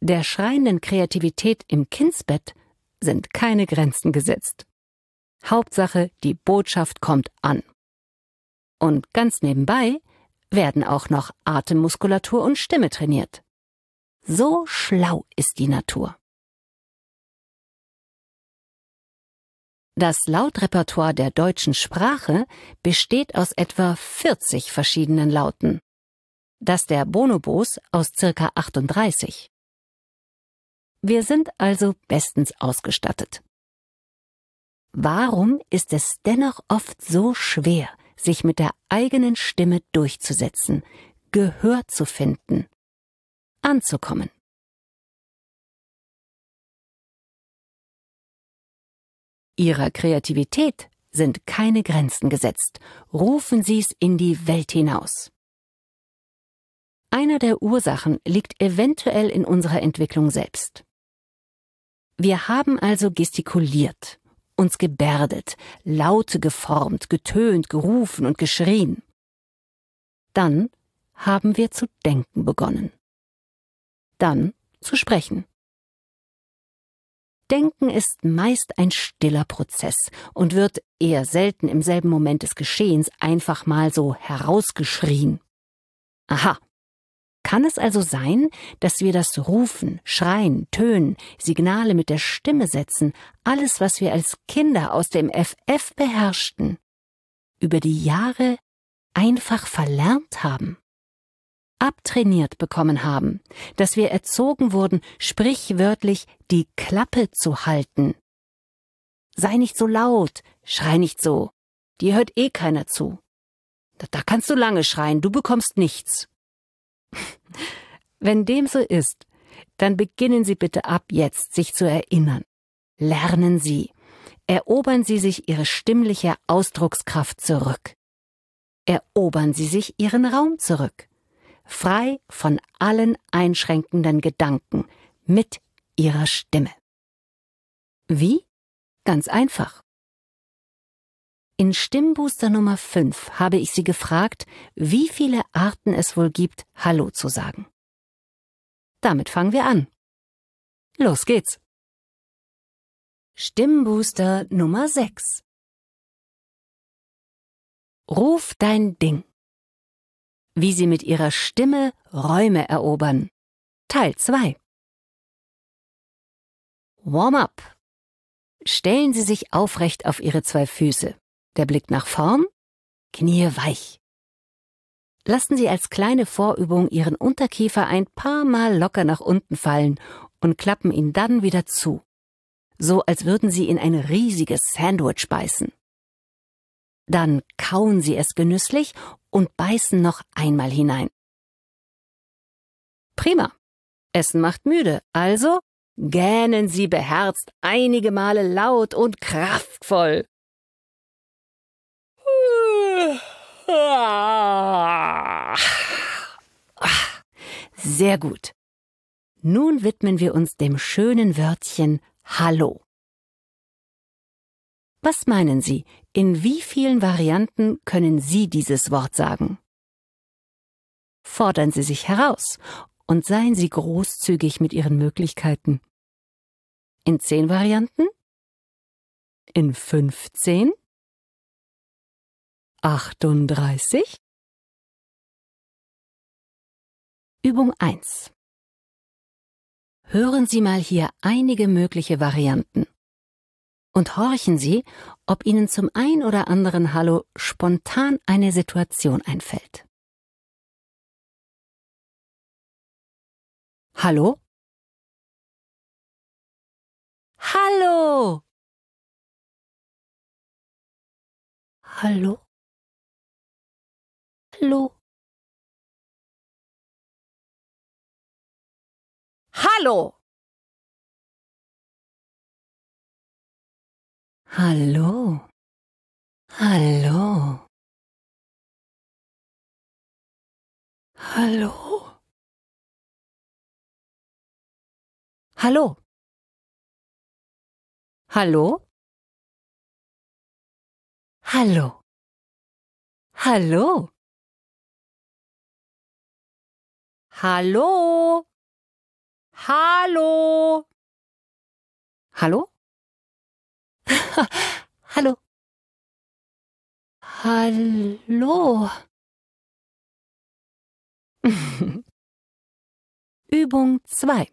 [SPEAKER 3] Der schreienden Kreativität im Kindsbett sind keine Grenzen gesetzt. Hauptsache, die Botschaft kommt an. Und ganz nebenbei
[SPEAKER 2] werden auch noch Atemmuskulatur und Stimme trainiert. So schlau ist die Natur.
[SPEAKER 3] Das Lautrepertoire der deutschen Sprache besteht aus etwa 40 verschiedenen Lauten. Das der Bonobos aus circa 38. Wir sind also bestens ausgestattet. Warum ist es dennoch oft so schwer, sich mit der eigenen Stimme
[SPEAKER 2] durchzusetzen, Gehör zu finden, anzukommen? Ihrer Kreativität sind keine Grenzen gesetzt. Rufen Sie es in die Welt
[SPEAKER 3] hinaus. Einer der Ursachen liegt eventuell in unserer Entwicklung selbst. Wir haben also gestikuliert, uns gebärdet, Laute geformt, getönt, gerufen und geschrien. Dann haben wir zu denken begonnen. Dann zu sprechen. Denken ist meist ein stiller Prozess und wird eher selten im selben Moment des Geschehens einfach mal so herausgeschrien. Aha, kann es also sein, dass wir das Rufen, Schreien, Tönen, Signale mit der Stimme setzen, alles, was wir als Kinder aus dem FF beherrschten, über die Jahre einfach verlernt haben? Abtrainiert bekommen haben, dass wir erzogen wurden, sprichwörtlich die Klappe zu halten. Sei nicht so laut, schrei nicht so, dir hört eh keiner zu. Da, kannst du lange schreien, du bekommst nichts. Wenn dem so ist, dann beginnen Sie bitte ab jetzt, sich zu erinnern. Lernen Sie. Erobern Sie sich Ihre stimmliche Ausdruckskraft zurück. Erobern Sie sich Ihren Raum zurück. Frei von allen einschränkenden Gedanken mit Ihrer Stimme. Wie? Ganz einfach. In Stimmbooster Nummer 5 habe ich sie gefragt, wie
[SPEAKER 2] viele Arten es wohl gibt, Hallo zu sagen. Damit fangen wir an. Los geht's. Stimmbooster Nummer 6 Ruf dein Ding. Wie sie mit ihrer Stimme Räume erobern. Teil 2 Warm-up. Stellen Sie sich aufrecht auf Ihre zwei Füße. Der Blick nach vorn, Knie weich.
[SPEAKER 3] Lassen Sie als kleine Vorübung Ihren Unterkiefer ein paar Mal locker nach unten fallen und klappen ihn dann wieder zu. So als würden Sie in ein riesiges Sandwich beißen. Dann kauen Sie es genüsslich und beißen noch einmal hinein. Prima. Essen macht müde, also gähnen Sie beherzt einige Male laut und kraftvoll.
[SPEAKER 2] Sehr gut. Nun widmen
[SPEAKER 3] wir uns dem schönen Wörtchen Hallo. Was meinen Sie, in wie vielen Varianten können Sie dieses Wort sagen? Fordern Sie sich heraus und seien Sie großzügig mit Ihren
[SPEAKER 2] Möglichkeiten. In zehn Varianten? In fünfzehn? 38 Übung 1 Hören Sie mal hier einige mögliche Varianten und horchen Sie, ob Ihnen zum ein oder anderen Hallo spontan eine Situation einfällt. Hallo? Hallo! Hallo? Hallo. Hallo. Hallo. Hallo. Hallo. Hallo. Hallo. Hallo. Hallo. Hallo? Hallo? Hallo? Hallo? Hallo? Übung 2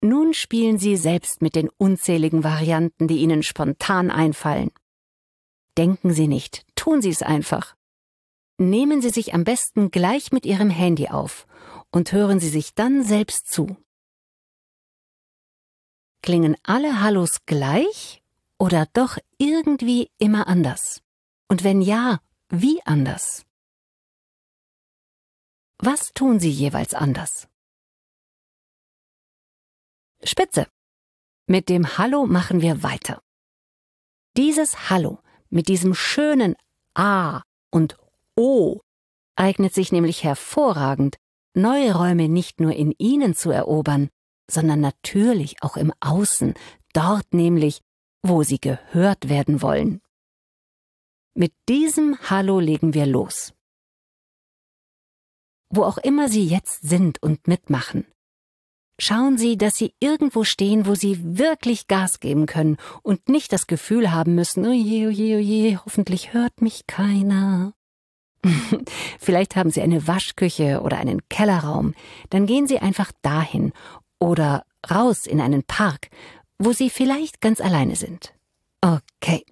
[SPEAKER 2] Nun spielen Sie selbst mit den unzähligen Varianten, die Ihnen
[SPEAKER 3] spontan einfallen. Denken Sie nicht, tun Sie es einfach. Nehmen Sie sich am besten gleich mit Ihrem Handy auf und hören Sie sich dann selbst zu. Klingen alle Hallos gleich oder
[SPEAKER 2] doch irgendwie immer anders? Und wenn ja, wie anders? Was tun Sie jeweils anders? Spitze. Mit dem Hallo machen wir weiter.
[SPEAKER 3] Dieses Hallo mit diesem schönen A und O eignet sich nämlich hervorragend, neue Räume nicht nur in ihnen zu erobern, sondern natürlich auch im Außen, dort nämlich, wo sie
[SPEAKER 2] gehört werden wollen. Mit diesem Hallo legen wir los. Wo auch immer Sie jetzt sind und mitmachen,
[SPEAKER 3] schauen Sie, dass Sie irgendwo stehen, wo Sie wirklich Gas geben können und nicht das Gefühl haben müssen, oje, oh oje, oh oje, oh hoffentlich hört mich keiner. Vielleicht haben Sie eine Waschküche oder einen Kellerraum. Dann gehen Sie einfach dahin oder raus in einen Park, wo Sie vielleicht ganz alleine sind. Okay.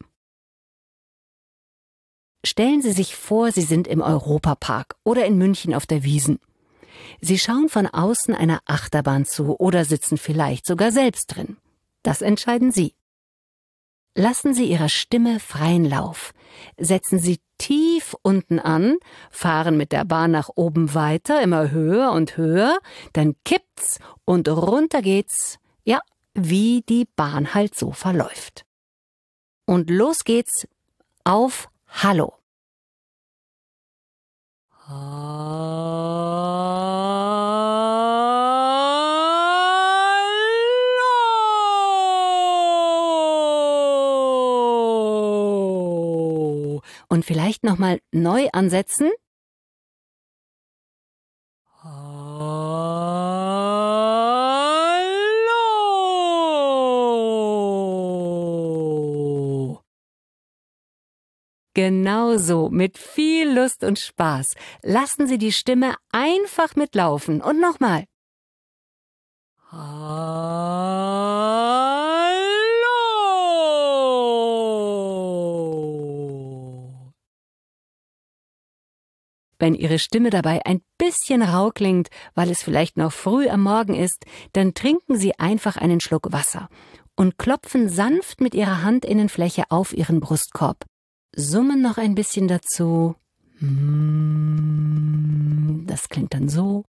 [SPEAKER 3] Stellen Sie sich vor, Sie sind im Europapark oder in München auf der Wiesen. Sie schauen von außen einer Achterbahn zu oder sitzen vielleicht sogar selbst drin. Das entscheiden Sie. Lassen Sie Ihrer Stimme freien Lauf. Setzen Sie tief unten an, fahren mit der Bahn nach oben weiter, immer höher und höher, dann kippt's und runter geht's. Ja, wie die Bahn halt so verläuft. Und los geht's auf Hallo. Ah. und vielleicht nochmal neu ansetzen? Hallo! Genauso, mit viel Lust und Spaß. Lassen Sie die Stimme einfach mitlaufen und nochmal. Hallo! Wenn Ihre Stimme dabei ein bisschen rau klingt, weil es vielleicht noch früh am Morgen ist, dann trinken Sie einfach einen Schluck Wasser und klopfen sanft mit Ihrer Handinnenfläche auf Ihren Brustkorb. Summen noch ein bisschen dazu. Mm, das klingt dann so.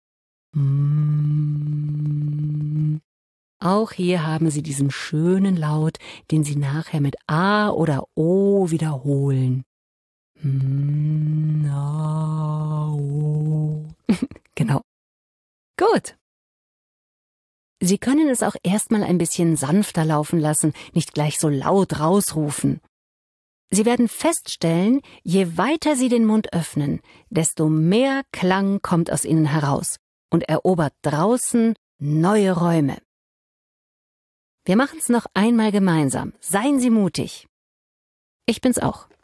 [SPEAKER 3] Mm. Auch hier haben Sie diesen schönen Laut, den Sie nachher mit A oder O wiederholen. genau. Gut. Sie können es auch erstmal ein bisschen sanfter laufen lassen, nicht gleich so laut rausrufen. Sie werden feststellen, je weiter Sie den Mund öffnen, desto mehr Klang kommt aus Ihnen heraus und erobert draußen neue
[SPEAKER 2] Räume. Wir machen es noch einmal gemeinsam. Seien Sie mutig. Ich bin's auch.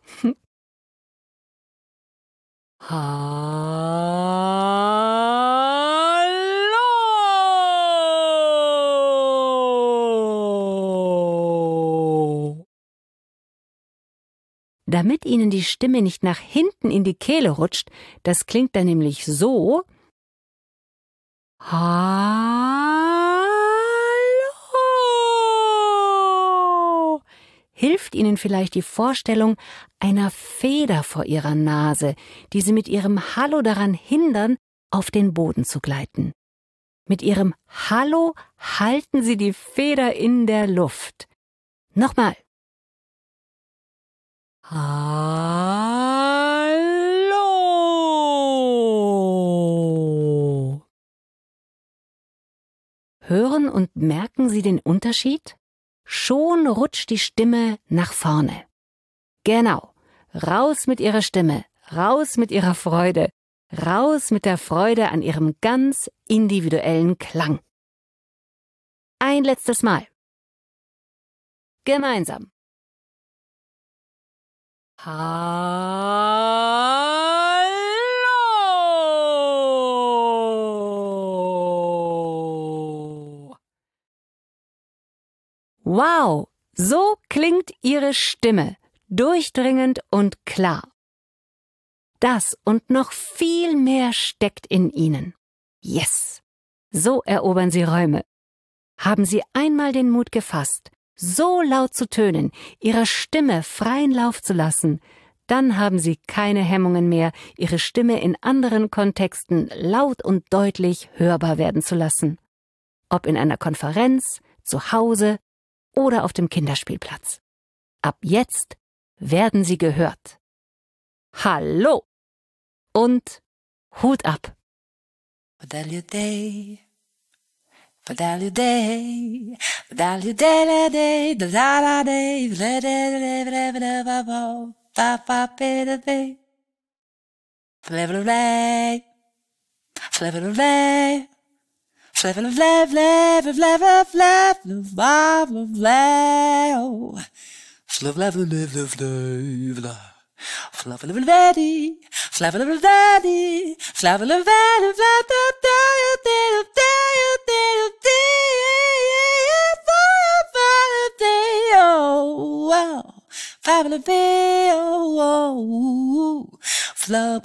[SPEAKER 2] Hallo!
[SPEAKER 3] Damit Ihnen die Stimme nicht nach hinten in die Kehle rutscht, das klingt dann nämlich so. Hallo! hilft Ihnen vielleicht die Vorstellung einer Feder vor Ihrer Nase, die Sie mit Ihrem Hallo daran hindern, auf den Boden zu gleiten. Mit Ihrem Hallo halten Sie die Feder in der Luft. Nochmal.
[SPEAKER 2] Hallo.
[SPEAKER 3] Hören und merken Sie den Unterschied? Schon rutscht die Stimme nach vorne. Genau. Raus mit ihrer Stimme, raus mit ihrer Freude, raus mit der Freude an ihrem ganz individuellen Klang.
[SPEAKER 2] Ein letztes Mal. Gemeinsam. Ha
[SPEAKER 3] Wow, so klingt Ihre Stimme, durchdringend und klar. Das und noch viel mehr steckt in Ihnen. Yes, so erobern Sie Räume. Haben Sie einmal den Mut gefasst, so laut zu tönen, Ihrer Stimme freien Lauf zu lassen, dann haben Sie keine Hemmungen mehr, Ihre Stimme in anderen Kontexten laut und deutlich hörbar werden zu lassen. Ob in einer Konferenz, zu Hause, oder auf dem Kinderspielplatz.
[SPEAKER 2] Ab jetzt werden sie gehört. Hallo und Hut ab. Vadalu day,
[SPEAKER 1] vadalu day, vadalu day la day, da da la day, vle de de vle vle va va, pa pa pe de pe, vle vle vle, vle vle vle. Flev of flev, flev of flev of flev, flev of flev, flev flev flev flev flev. Flavel of Verdi, Flavel of Verdi, Flavel of Verdi, Flavel of Verdi, Flavel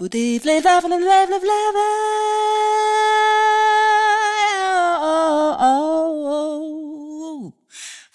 [SPEAKER 1] of Verdi, Flavel of Verdi,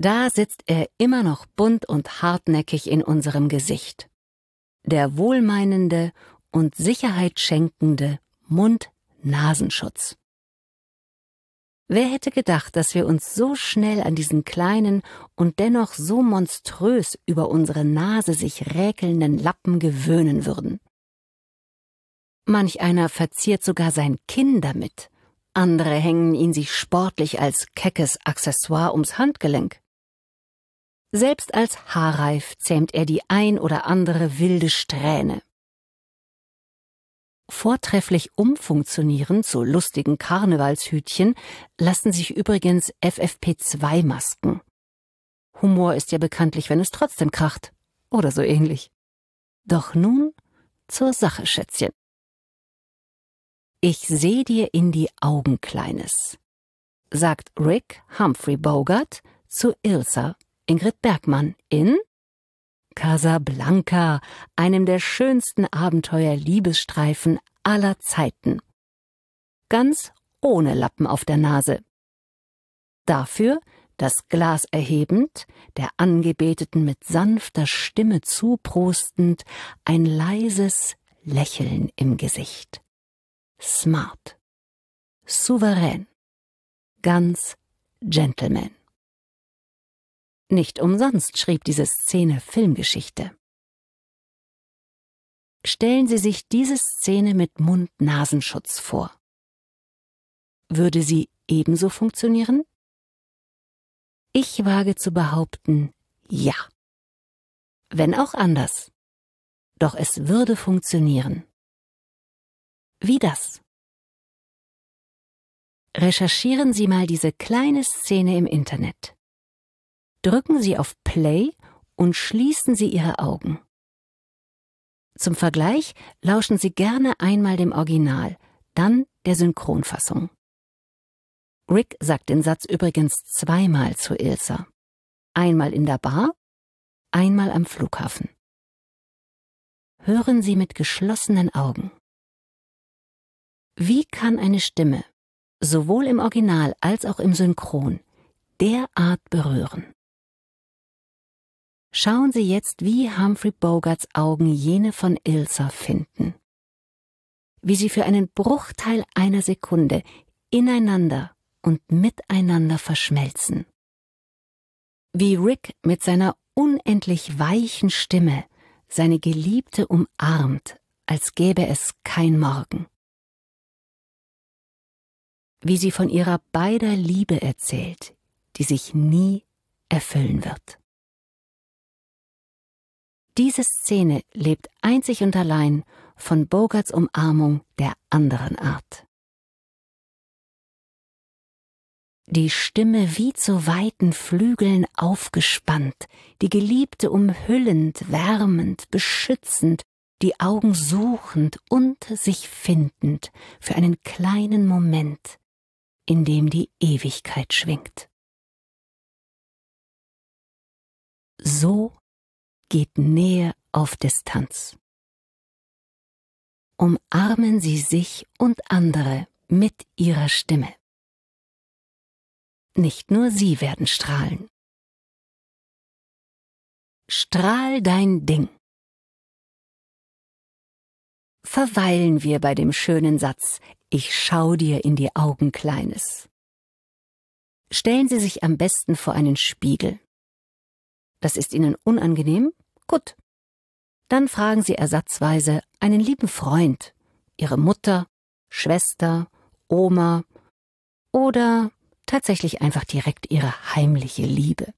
[SPEAKER 2] Da sitzt er immer noch bunt und
[SPEAKER 3] hartnäckig in unserem Gesicht. Der wohlmeinende und Sicherheit schenkende Mund-Nasenschutz. Wer hätte gedacht, dass wir uns so schnell an diesen kleinen und dennoch so monströs über unsere Nase sich räkelnden Lappen gewöhnen würden? Manch einer verziert sogar sein Kinn damit, andere hängen ihn sich sportlich als keckes Accessoire ums Handgelenk. Selbst als Haarreif zähmt er die ein oder andere wilde Strähne. Vortrefflich umfunktionieren zu lustigen Karnevalshütchen lassen sich übrigens FFP2-Masken. Humor ist ja bekanntlich, wenn es trotzdem kracht. Oder so ähnlich. Doch nun zur Sache, Schätzchen. Ich seh dir in die Augen, Kleines, sagt Rick Humphrey Bogart zu Ilsa Ingrid Bergmann in Casablanca, einem der schönsten Abenteuer-Liebesstreifen aller Zeiten. Ganz ohne Lappen auf der Nase. Dafür das Glas erhebend, der Angebeteten mit sanfter Stimme zuprostend, ein leises Lächeln im
[SPEAKER 2] Gesicht. Smart. Souverän. Ganz Gentleman. Nicht umsonst schrieb diese Szene Filmgeschichte. Stellen Sie sich diese Szene mit Mund-Nasenschutz vor. Würde sie ebenso funktionieren? Ich wage zu behaupten, ja. Wenn auch anders. Doch es würde funktionieren. Wie das? Recherchieren Sie mal diese
[SPEAKER 3] kleine Szene im Internet drücken Sie auf Play und schließen Sie Ihre Augen. Zum Vergleich lauschen Sie gerne einmal dem Original, dann der Synchronfassung. Rick sagt den Satz übrigens zweimal zu Ilsa. Einmal in der Bar, einmal
[SPEAKER 2] am Flughafen. Hören Sie mit geschlossenen Augen. Wie kann eine Stimme, sowohl im Original als auch im Synchron, derart berühren? schauen Sie
[SPEAKER 3] jetzt, wie Humphrey Bogarts Augen jene von Ilsa finden. Wie sie für einen Bruchteil einer Sekunde ineinander und miteinander verschmelzen. Wie Rick mit seiner unendlich weichen Stimme seine Geliebte umarmt, als gäbe es kein
[SPEAKER 2] Morgen. Wie sie von ihrer beider Liebe erzählt, die sich nie erfüllen wird. Diese Szene lebt einzig und allein von Bogarts Umarmung der anderen Art. Die Stimme wie zu weiten Flügeln aufgespannt, die Geliebte
[SPEAKER 3] umhüllend, wärmend, beschützend, die Augen suchend und sich
[SPEAKER 2] findend für einen kleinen Moment, in dem die Ewigkeit schwingt. So geht Nähe auf Distanz. Umarmen Sie sich und andere mit Ihrer Stimme. Nicht nur Sie werden strahlen. Strahl dein Ding. Verweilen wir
[SPEAKER 3] bei dem schönen Satz Ich schau dir in die Augen, Kleines. Stellen Sie sich am besten vor einen Spiegel. Das ist Ihnen unangenehm? Gut. Dann fragen Sie ersatzweise einen lieben Freund, Ihre Mutter, Schwester, Oma oder tatsächlich einfach direkt Ihre heimliche Liebe.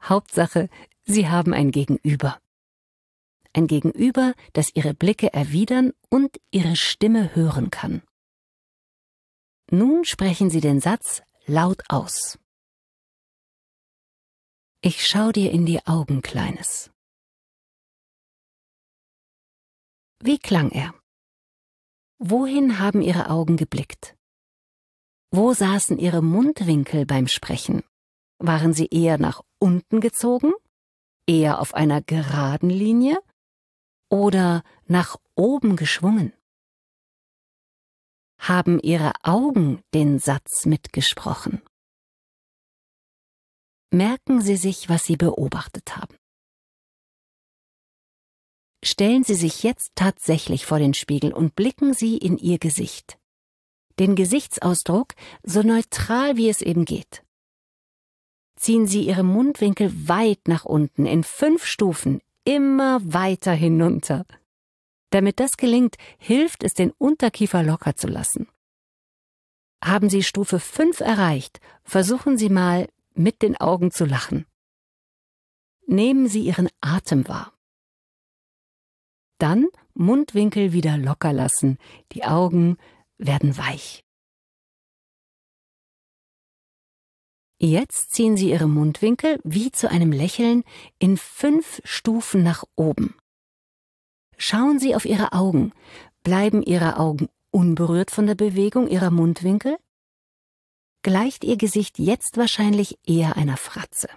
[SPEAKER 3] Hauptsache, Sie haben ein Gegenüber. Ein Gegenüber, das Ihre Blicke erwidern und
[SPEAKER 2] Ihre Stimme hören kann. Nun sprechen Sie den Satz laut aus. Ich schau dir in die Augen, Kleines. Wie klang er? Wohin haben ihre Augen geblickt? Wo saßen ihre
[SPEAKER 3] Mundwinkel beim Sprechen? Waren sie eher nach unten gezogen? Eher auf einer geraden Linie? Oder nach oben geschwungen?
[SPEAKER 2] Haben ihre Augen den Satz mitgesprochen? Merken Sie sich, was Sie beobachtet haben. Stellen Sie sich jetzt tatsächlich vor den Spiegel und
[SPEAKER 3] blicken Sie in Ihr Gesicht. Den Gesichtsausdruck so neutral wie es eben geht. Ziehen Sie Ihre Mundwinkel weit nach unten in fünf Stufen, immer weiter hinunter. Damit das gelingt, hilft es, den Unterkiefer locker zu lassen. Haben Sie Stufe 5 erreicht, versuchen Sie mal, mit den Augen zu lachen. Nehmen Sie Ihren
[SPEAKER 2] Atem wahr. Dann Mundwinkel wieder locker lassen, die Augen werden weich. Jetzt ziehen Sie Ihre Mundwinkel wie zu einem Lächeln in fünf
[SPEAKER 3] Stufen nach oben. Schauen Sie auf Ihre Augen. Bleiben Ihre Augen unberührt von der Bewegung Ihrer Mundwinkel? gleicht ihr Gesicht jetzt wahrscheinlich eher einer Fratze.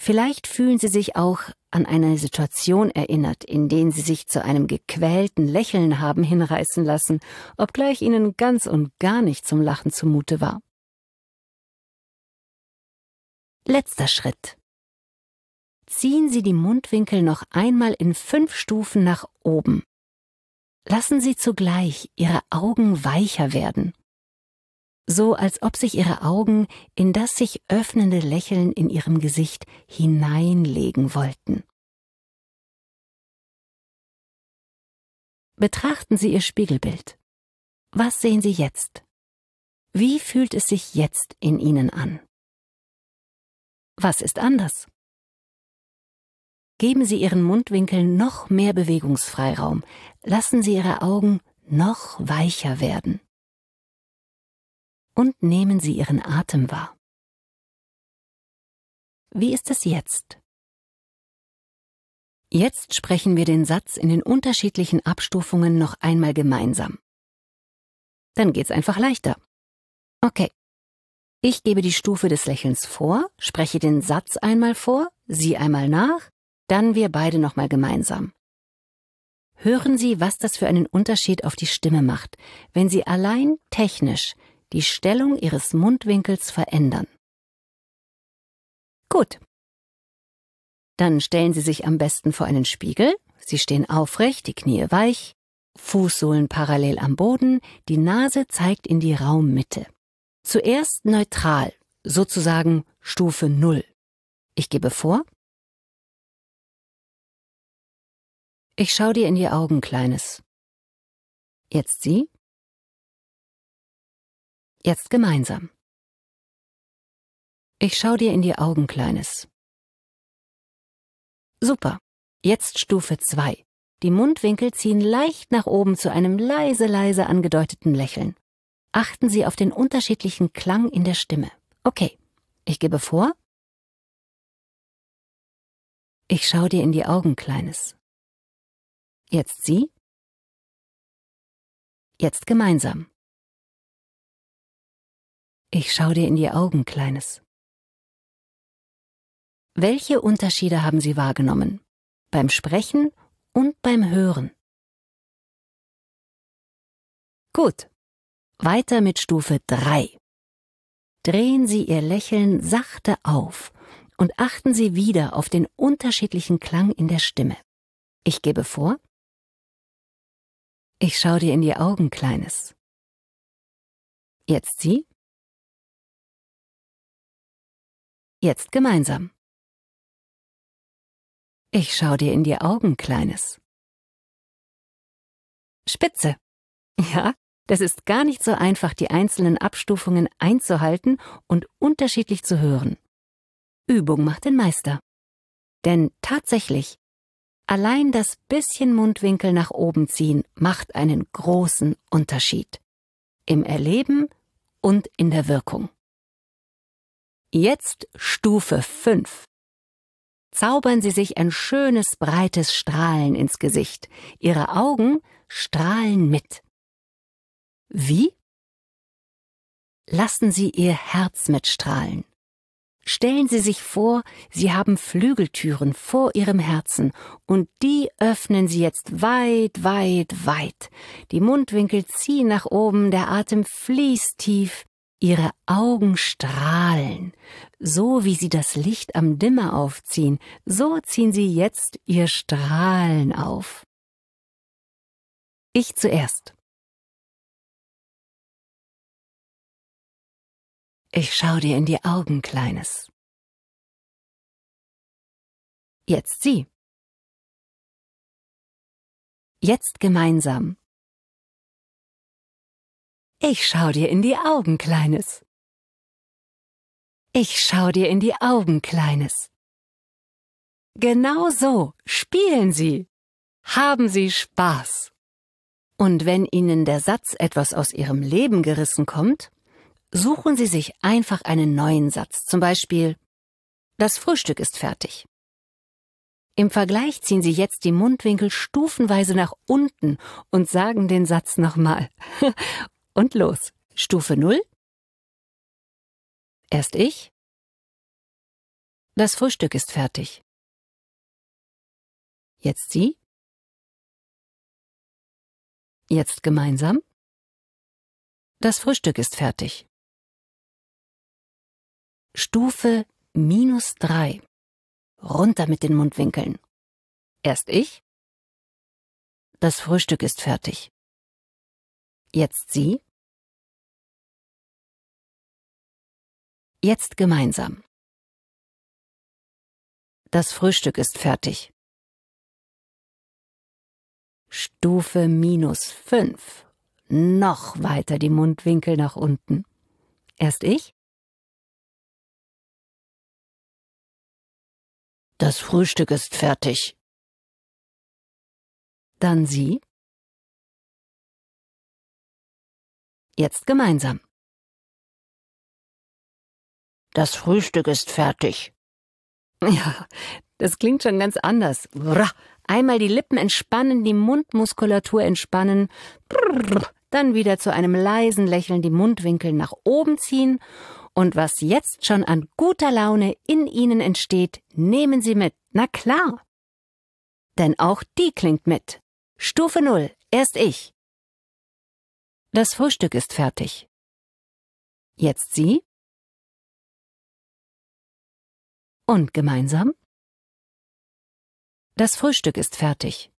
[SPEAKER 3] Vielleicht fühlen Sie sich auch an eine Situation erinnert, in denen Sie sich zu einem gequälten Lächeln haben hinreißen lassen, obgleich Ihnen ganz und gar nicht zum Lachen zumute war.
[SPEAKER 2] Letzter Schritt. Ziehen Sie die Mundwinkel noch einmal in fünf Stufen nach oben.
[SPEAKER 3] Lassen Sie zugleich Ihre Augen weicher werden so als
[SPEAKER 2] ob sich ihre Augen in das sich öffnende Lächeln in ihrem Gesicht hineinlegen wollten. Betrachten Sie Ihr Spiegelbild. Was sehen Sie jetzt? Wie fühlt es sich jetzt in Ihnen an? Was ist anders?
[SPEAKER 3] Geben Sie Ihren Mundwinkeln noch mehr Bewegungsfreiraum, lassen
[SPEAKER 2] Sie Ihre Augen noch weicher werden und nehmen Sie Ihren Atem wahr. Wie ist es jetzt? Jetzt sprechen wir den Satz in den unterschiedlichen Abstufungen
[SPEAKER 3] noch einmal gemeinsam. Dann geht's einfach leichter. Okay. Ich gebe die Stufe des Lächelns vor, spreche den Satz einmal vor, Sie einmal nach, dann wir beide nochmal gemeinsam. Hören Sie, was das für einen Unterschied auf die Stimme macht, wenn Sie allein technisch die Stellung ihres Mundwinkels verändern. Gut. Dann stellen Sie sich am besten vor einen Spiegel. Sie stehen aufrecht, die Knie weich, Fußsohlen parallel am Boden, die Nase zeigt in die Raummitte.
[SPEAKER 2] Zuerst neutral, sozusagen Stufe Null. Ich gebe vor. Ich schau dir in die Augen, Kleines. Jetzt sie. Jetzt gemeinsam. Ich schau dir in die Augen, Kleines. Super. Jetzt Stufe 2. Die Mundwinkel ziehen leicht
[SPEAKER 3] nach oben zu einem leise, leise angedeuteten Lächeln. Achten Sie auf den unterschiedlichen
[SPEAKER 2] Klang in der Stimme. Okay, ich gebe vor. Ich schau dir in die Augen, Kleines. Jetzt Sie. Jetzt gemeinsam. Ich schau dir in die Augen, Kleines. Welche Unterschiede haben Sie wahrgenommen? Beim Sprechen und beim Hören. Gut. Weiter mit Stufe 3.
[SPEAKER 3] Drehen Sie Ihr Lächeln sachte auf und achten Sie wieder auf
[SPEAKER 2] den unterschiedlichen Klang in der Stimme. Ich gebe vor. Ich schau dir in die Augen, Kleines. Jetzt Sie. Jetzt gemeinsam. Ich schau dir in die Augen, Kleines.
[SPEAKER 3] Spitze. Ja, das ist gar nicht so einfach, die einzelnen Abstufungen einzuhalten und unterschiedlich zu hören. Übung macht den Meister. Denn tatsächlich, allein das bisschen Mundwinkel nach oben ziehen
[SPEAKER 2] macht einen großen Unterschied. Im Erleben und in der Wirkung. Jetzt Stufe 5.
[SPEAKER 3] Zaubern Sie sich ein schönes, breites Strahlen ins Gesicht. Ihre Augen
[SPEAKER 2] strahlen mit. Wie? Lassen Sie Ihr Herz mitstrahlen. Stellen Sie sich vor, Sie haben
[SPEAKER 3] Flügeltüren vor Ihrem Herzen und die öffnen Sie jetzt weit, weit, weit. Die Mundwinkel ziehen nach oben, der Atem fließt tief. Ihre Augen strahlen, so wie sie das Licht am Dimmer aufziehen,
[SPEAKER 2] so ziehen sie jetzt ihr Strahlen auf. Ich zuerst. Ich schau dir in die Augen, Kleines. Jetzt sie. Jetzt gemeinsam. Ich schau dir in die Augen, Kleines. Ich schau dir in die Augen, Kleines. Genau so spielen Sie. Haben Sie Spaß.
[SPEAKER 3] Und wenn Ihnen der Satz etwas aus Ihrem Leben gerissen kommt, suchen Sie sich einfach einen neuen Satz, zum Beispiel Das Frühstück ist fertig. Im Vergleich ziehen Sie jetzt die Mundwinkel stufenweise nach unten und sagen den Satz nochmal. und los. Stufe 0.
[SPEAKER 2] Erst ich. Das Frühstück ist fertig. Jetzt Sie. Jetzt gemeinsam. Das Frühstück ist fertig. Stufe minus 3. Runter mit den Mundwinkeln. Erst ich. Das Frühstück ist fertig. Jetzt Sie. Jetzt gemeinsam. Das Frühstück ist fertig. Stufe minus fünf. Noch weiter die Mundwinkel nach unten. Erst ich? Das Frühstück ist fertig. Dann Sie? Jetzt gemeinsam. Das Frühstück ist fertig. Ja,
[SPEAKER 3] das klingt schon ganz anders. Einmal die Lippen entspannen, die Mundmuskulatur entspannen, dann wieder zu einem leisen Lächeln die Mundwinkel nach oben ziehen und was jetzt schon an guter Laune in Ihnen entsteht, nehmen Sie mit.
[SPEAKER 2] Na klar. Denn auch die klingt mit. Stufe null. erst ich. Das Frühstück ist fertig. Jetzt Sie? Und gemeinsam? Das Frühstück ist fertig.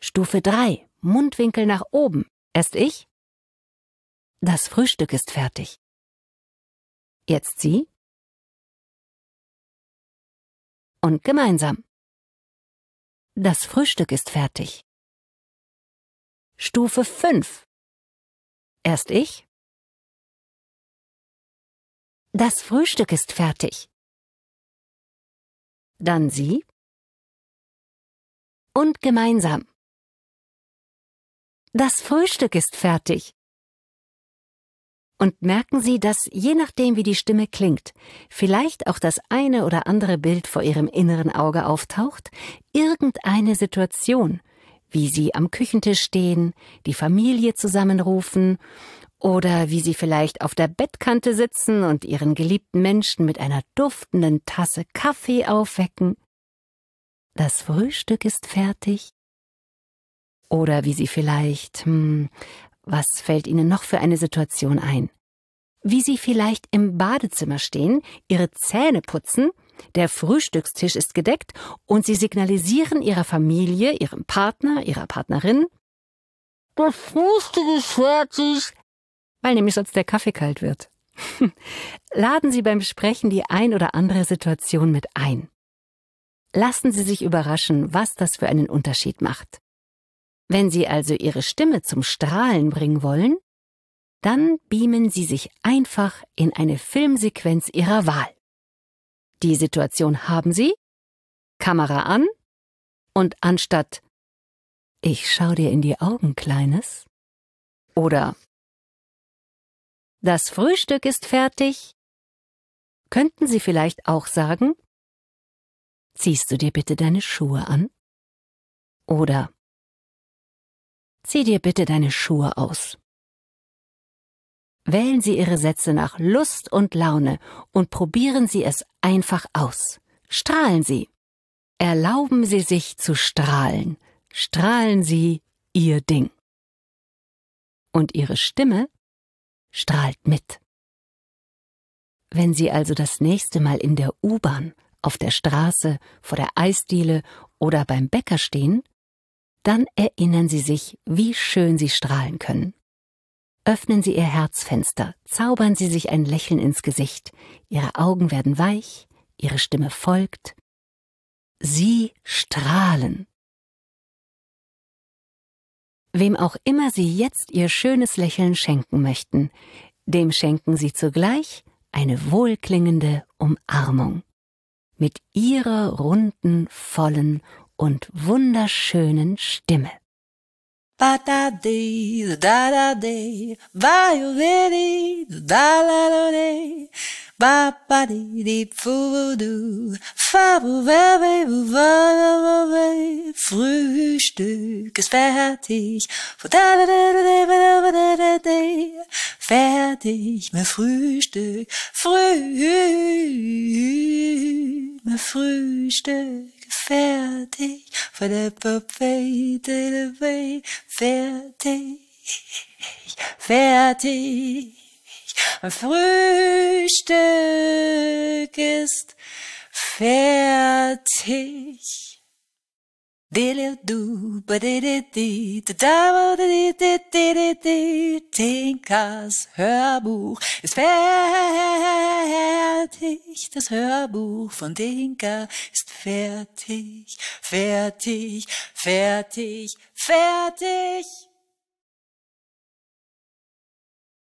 [SPEAKER 2] Stufe 3. Mundwinkel nach oben. Erst ich? Das Frühstück ist fertig. Jetzt Sie? Und gemeinsam. Das Frühstück ist fertig. Stufe 5. Erst ich? Das Frühstück ist fertig. Dann Sie und gemeinsam. Das Frühstück ist fertig.
[SPEAKER 3] Und merken Sie, dass je nachdem, wie die Stimme klingt, vielleicht auch das eine oder andere Bild vor Ihrem inneren Auge auftaucht, irgendeine Situation, wie Sie am Küchentisch stehen, die Familie zusammenrufen oder wie sie vielleicht auf der Bettkante sitzen und ihren geliebten Menschen mit einer duftenden Tasse Kaffee aufwecken. Das Frühstück ist fertig. Oder wie sie vielleicht, hm, was fällt ihnen noch für eine Situation ein? Wie sie vielleicht im Badezimmer stehen, ihre Zähne putzen, der Frühstückstisch ist gedeckt und sie signalisieren ihrer Familie, ihrem Partner, ihrer Partnerin, das Frühstück ist fertig, weil nämlich sonst der Kaffee kalt wird. Laden Sie beim Sprechen die ein oder andere Situation mit ein. Lassen Sie sich überraschen, was das für einen Unterschied macht. Wenn Sie also Ihre Stimme zum Strahlen bringen wollen, dann beamen Sie sich einfach in eine Filmsequenz Ihrer Wahl. Die Situation
[SPEAKER 2] haben Sie, Kamera an und anstatt Ich schau dir in die Augen, Kleines oder
[SPEAKER 3] das Frühstück ist fertig. Könnten Sie vielleicht auch sagen,
[SPEAKER 2] ziehst du dir bitte deine Schuhe an? Oder zieh dir bitte deine Schuhe aus. Wählen
[SPEAKER 3] Sie Ihre Sätze nach Lust und Laune und probieren Sie es einfach aus. Strahlen Sie. Erlauben Sie sich zu strahlen. Strahlen Sie
[SPEAKER 2] Ihr Ding. Und Ihre Stimme strahlt mit. Wenn Sie also das nächste Mal in der U-Bahn, auf der
[SPEAKER 3] Straße, vor der Eisdiele oder beim Bäcker stehen, dann erinnern Sie sich, wie schön Sie strahlen können. Öffnen Sie Ihr Herzfenster, zaubern Sie sich ein Lächeln ins Gesicht, Ihre Augen werden weich, Ihre Stimme folgt.
[SPEAKER 2] Sie strahlen. Wem auch immer Sie jetzt Ihr schönes Lächeln schenken möchten, dem
[SPEAKER 3] schenken Sie zugleich eine wohlklingende Umarmung. Mit Ihrer runden, vollen und wunderschönen Stimme. Batadeiro, daradeiro, violeiro,
[SPEAKER 1] dalarore, bapariri, fubudu, fabuveve, vuvavave, Frühstück ist fertig, fertig mit Frühstück, früh, mit Frühstück fertig, fertig, fertig. Frühstück ist fertig. Tinkas Hörbuch ist fertig. Das Hörbuch von Tinka
[SPEAKER 2] ist fertig, fertig, fertig, fertig.